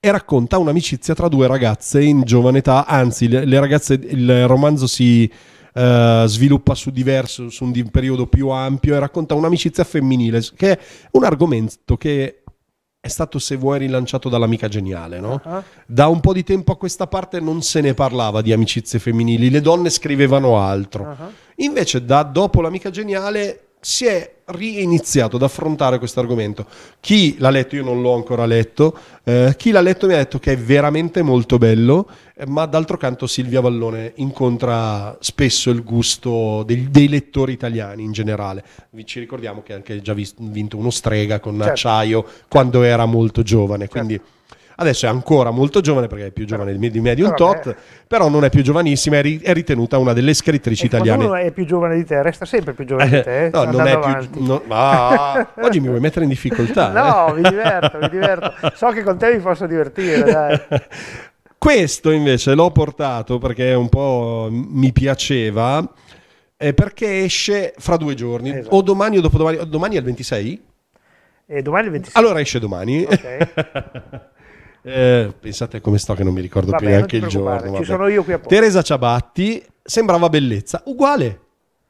e racconta un'amicizia tra due ragazze in giovane età, anzi le, le ragazze, il romanzo si eh, sviluppa su, diverso, su un periodo più ampio e racconta un'amicizia femminile, che è un argomento che è stato se vuoi rilanciato dall'amica geniale, no? Uh ah, -huh. Ah. Da un po' di tempo a questa parte non se ne parlava di amicizie femminili, le donne scrivevano altro. Uh ah, -huh. Invece da dopo l'amica geniale si è riniziato ad affrontare questo argomento. Chi l'ha letto, io non l'ho ancora letto, eh, chi l'ha letto mi ha detto che è veramente molto bello, eh, ma d'altro canto Silvia Vallone incontra spesso il gusto dei, dei lettori italiani in generale. Vi, ci ricordiamo che ha anche già vist- vinto uno strega con certo. acciaio quando era molto giovane, quindi certo. Adesso è ancora molto giovane perché è più giovane di me di un però tot, beh. però non è più giovanissima, è ritenuta una delle scrittrici italiane. è più giovane di te, resta sempre più giovane di eh, te. Eh, no, non è più, no, ah, oggi mi vuoi mettere in difficoltà. no, eh. mi diverto, mi diverto. So che con te mi posso divertire, dai. Questo invece l'ho portato perché un po' mi piaceva, eh, perché esce fra due giorni, esatto. o domani o dopodomani. Domani è il 26? E domani il 26. Allora esce domani. Ok. Eh, pensate come sto che non mi ricordo vabbè, più neanche il giorno. Vabbè. Ci sono io qui a posto. Teresa Ciabatti sembrava bellezza, uguale.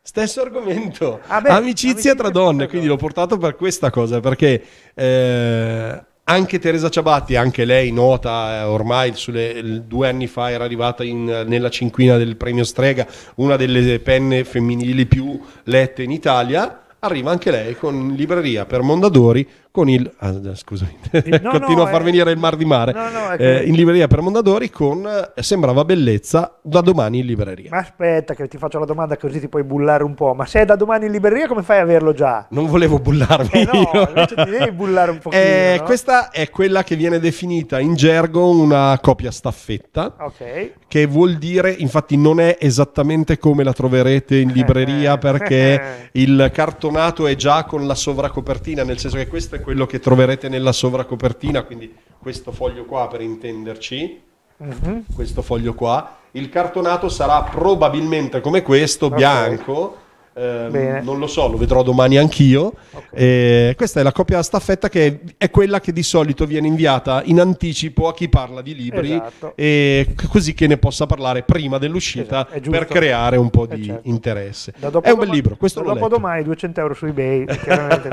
Stesso argomento, ah, beh, amicizia, amicizia, tra donne, quindi l'ho portato per questa cosa, perché eh, anche Teresa Ciabatti, anche lei nota eh, ormai, sulle, due anni fa era arrivata in, nella cinquina del premio Strega, una delle penne femminili più lette in Italia, arriva anche lei con libreria per Mondadori, con il... Ah, eh, scusami, eh, no, continuo no, a far eh, venire il mar di mare. No, eh, in libreria per Mondadori con eh, Sembrava Bellezza da domani in libreria. Ma aspetta che ti faccio la domanda così ti puoi bullare un po'. Ma se è da domani in libreria come fai a averlo già? Non volevo bullarmi. Eh no, io. invece ti devi bullare un po'. Eh, Questa è quella che viene definita in gergo una copia staffetta. Ok. Che vuol dire, infatti non è esattamente come la troverete in libreria perché il cartonato è già con la sovracopertina, nel senso che questa è quello che troverete nella sovracopertina, quindi questo foglio qua per intenderci, mm-hmm. questo foglio qua. Il cartonato sarà probabilmente come questo, okay. bianco, eh, non lo so, lo vedrò domani anch'io. Okay. questa è la coppia staffetta che è quella che di solito viene inviata in anticipo a chi parla di libri, esatto. così che ne possa parlare prima dell'uscita esatto. per creare un po' eh, di certo. interesse. è un bel libro. Questo da dopo domani 200 euro su eBay, chiaramente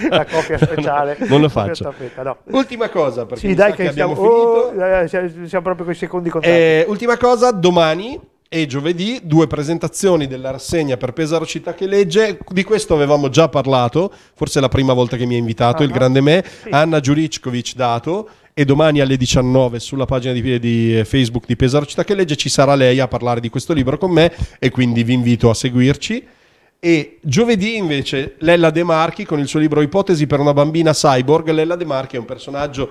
la copia speciale. No, non lo faccio. no. Ultima cosa, perché sì, dai, che, che siamo, abbiamo oh, finito. Eh, siamo proprio con i secondi contatti. Eh, ultima cosa, domani e giovedì due presentazioni della rassegna per Pesaro Città che legge, di questo avevamo già parlato, forse è la prima volta che mi ha invitato uh-huh. il ah, ah. grande me, sì. Anna Giuriccovic dato e domani alle 19 sulla pagina di, di, eh, Facebook di Pesaro Città che legge ci sarà lei a parlare di questo libro con me e quindi vi invito a seguirci. E giovedì invece Lella De Marchi con il suo libro Ipotesi per una bambina cyborg. Lella De Marchi è un personaggio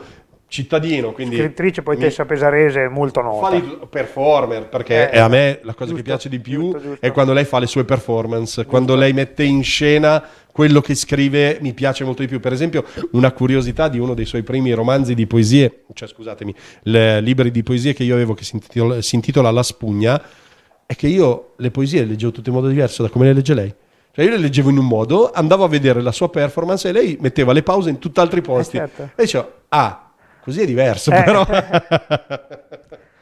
cittadino, quindi... Scrittrice poetessa mi... pesarese molto nota. Fa le performer, perché eh, a eh, me eh, la cosa giusto, che piace di più giusto, giusto. è quando lei fa le sue performance, quando lei mette in scena quello che scrive mi piace molto di più. Per esempio, una curiosità di uno dei suoi primi romanzi di poesie, cioè scusatemi, libri di poesie che io avevo che si intitola, si intitola La spugna, è che io le poesie le leggevo tutte in modo diverso da come le legge lei. Cioè io le leggevo in un modo, andavo a vedere la sua performance e lei metteva le pause in tutt'altri posti. Eh certo. E diceva, ah, Così è diverso, eh. però.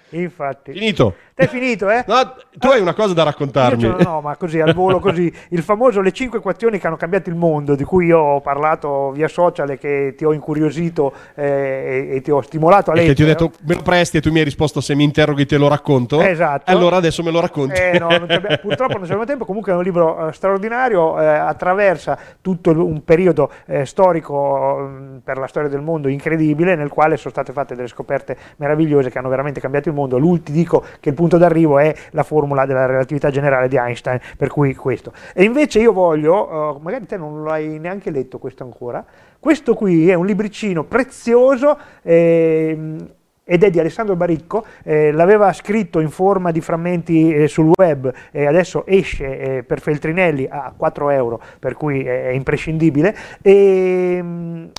Infatti. Finito. Te hai finito, eh? No, tu hai una cosa da raccontarmi. Io no, ma così, al volo così. Il famoso Le cinque equazioni che hanno cambiato il mondo, di cui io ho parlato via social e che ti ho incuriosito eh, e, e, ti ho stimolato a leggere. E che ti ho detto, me eh? lo presti e tu mi hai risposto se mi interroghi te lo racconto. Eh, esatto. Allora adesso me lo racconti. Eh, no, non purtroppo non abbiamo tempo, comunque è un libro eh, straordinario, eh, attraversa tutto un periodo storico mm, per la storia del mondo incredibile, nel quale sono state fatte delle scoperte meravigliose che hanno veramente cambiato il mondo. L'ultimo dico che il punto d'arrivo è la formula della relatività generale di Einstein, per cui questo. E invece io voglio, uh, magari te non l'hai neanche letto questo ancora, questo qui è un libricino prezioso, ehm, ed è di Alessandro Baricco, eh, l'aveva scritto in forma di frammenti eh, sul web e eh, adesso esce eh, per Feltrinelli a 4 euro, per cui è, imprescindibile. E, ehm,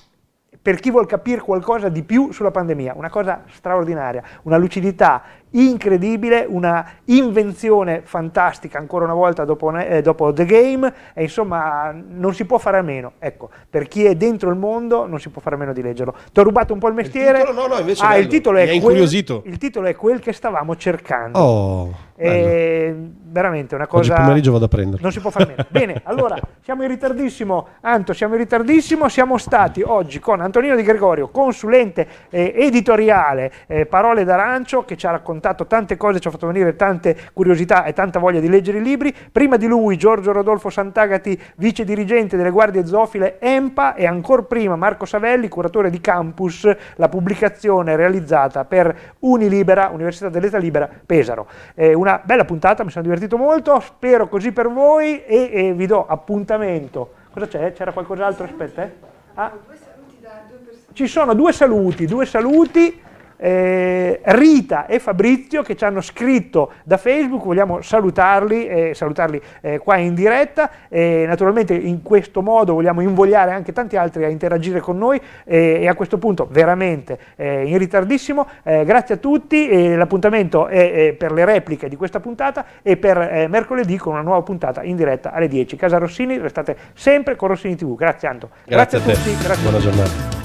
per chi vuol capire qualcosa di più sulla pandemia, una cosa straordinaria, una lucidità incredibile, una invenzione fantastica ancora una volta dopo, eh, dopo The Game e insomma non si può fare a meno, ecco, per chi è dentro il mondo non si può fare a meno di leggerlo. Ti ho rubato un po' il mestiere? Il titolo, no, no, invece ah, il titolo è, quel, il titolo è quel che stavamo cercando. Oh, e, veramente una cosa... Oggi pomeriggio vado a prenderlo. Non si può fare a meno. Bene, allora siamo in ritardissimo, Anto, siamo in ritardissimo, siamo stati oggi con Antonino Di Gregorio, consulente eh, editoriale eh, Parole d'Arancio che ci ha raccontato raccontato tante cose, ci ha fatto venire tante curiosità e tanta voglia di leggere i libri. Prima di lui Giorgio Rodolfo Sant'Agati, vice dirigente delle guardie zoofile EMPA e ancora prima Marco Savelli, curatore di Campus, la pubblicazione realizzata per Unilibera, Università dell'Età Libera, Pesaro. Eh, una bella puntata, mi sono divertito molto, spero così per voi e, e vi do appuntamento. Cosa c'è? C'era qualcos'altro? Aspetta, eh. Ah. Ci sono due saluti, due saluti eh, Rita e Fabrizio che ci hanno scritto da Facebook, vogliamo salutarli, eh, salutarli eh, qua in diretta e naturalmente in questo modo vogliamo invogliare anche tanti altri a interagire con noi eh, e a questo punto veramente eh, in ritardissimo, eh, grazie a tutti, l'appuntamento è, è, per le repliche di questa puntata e per mercoledì con una nuova puntata in diretta alle 10. Casa Rossini, restate sempre con Rossini TV, grazie Anto. Grazie, grazie a, a tutti, grazie. buona giornata.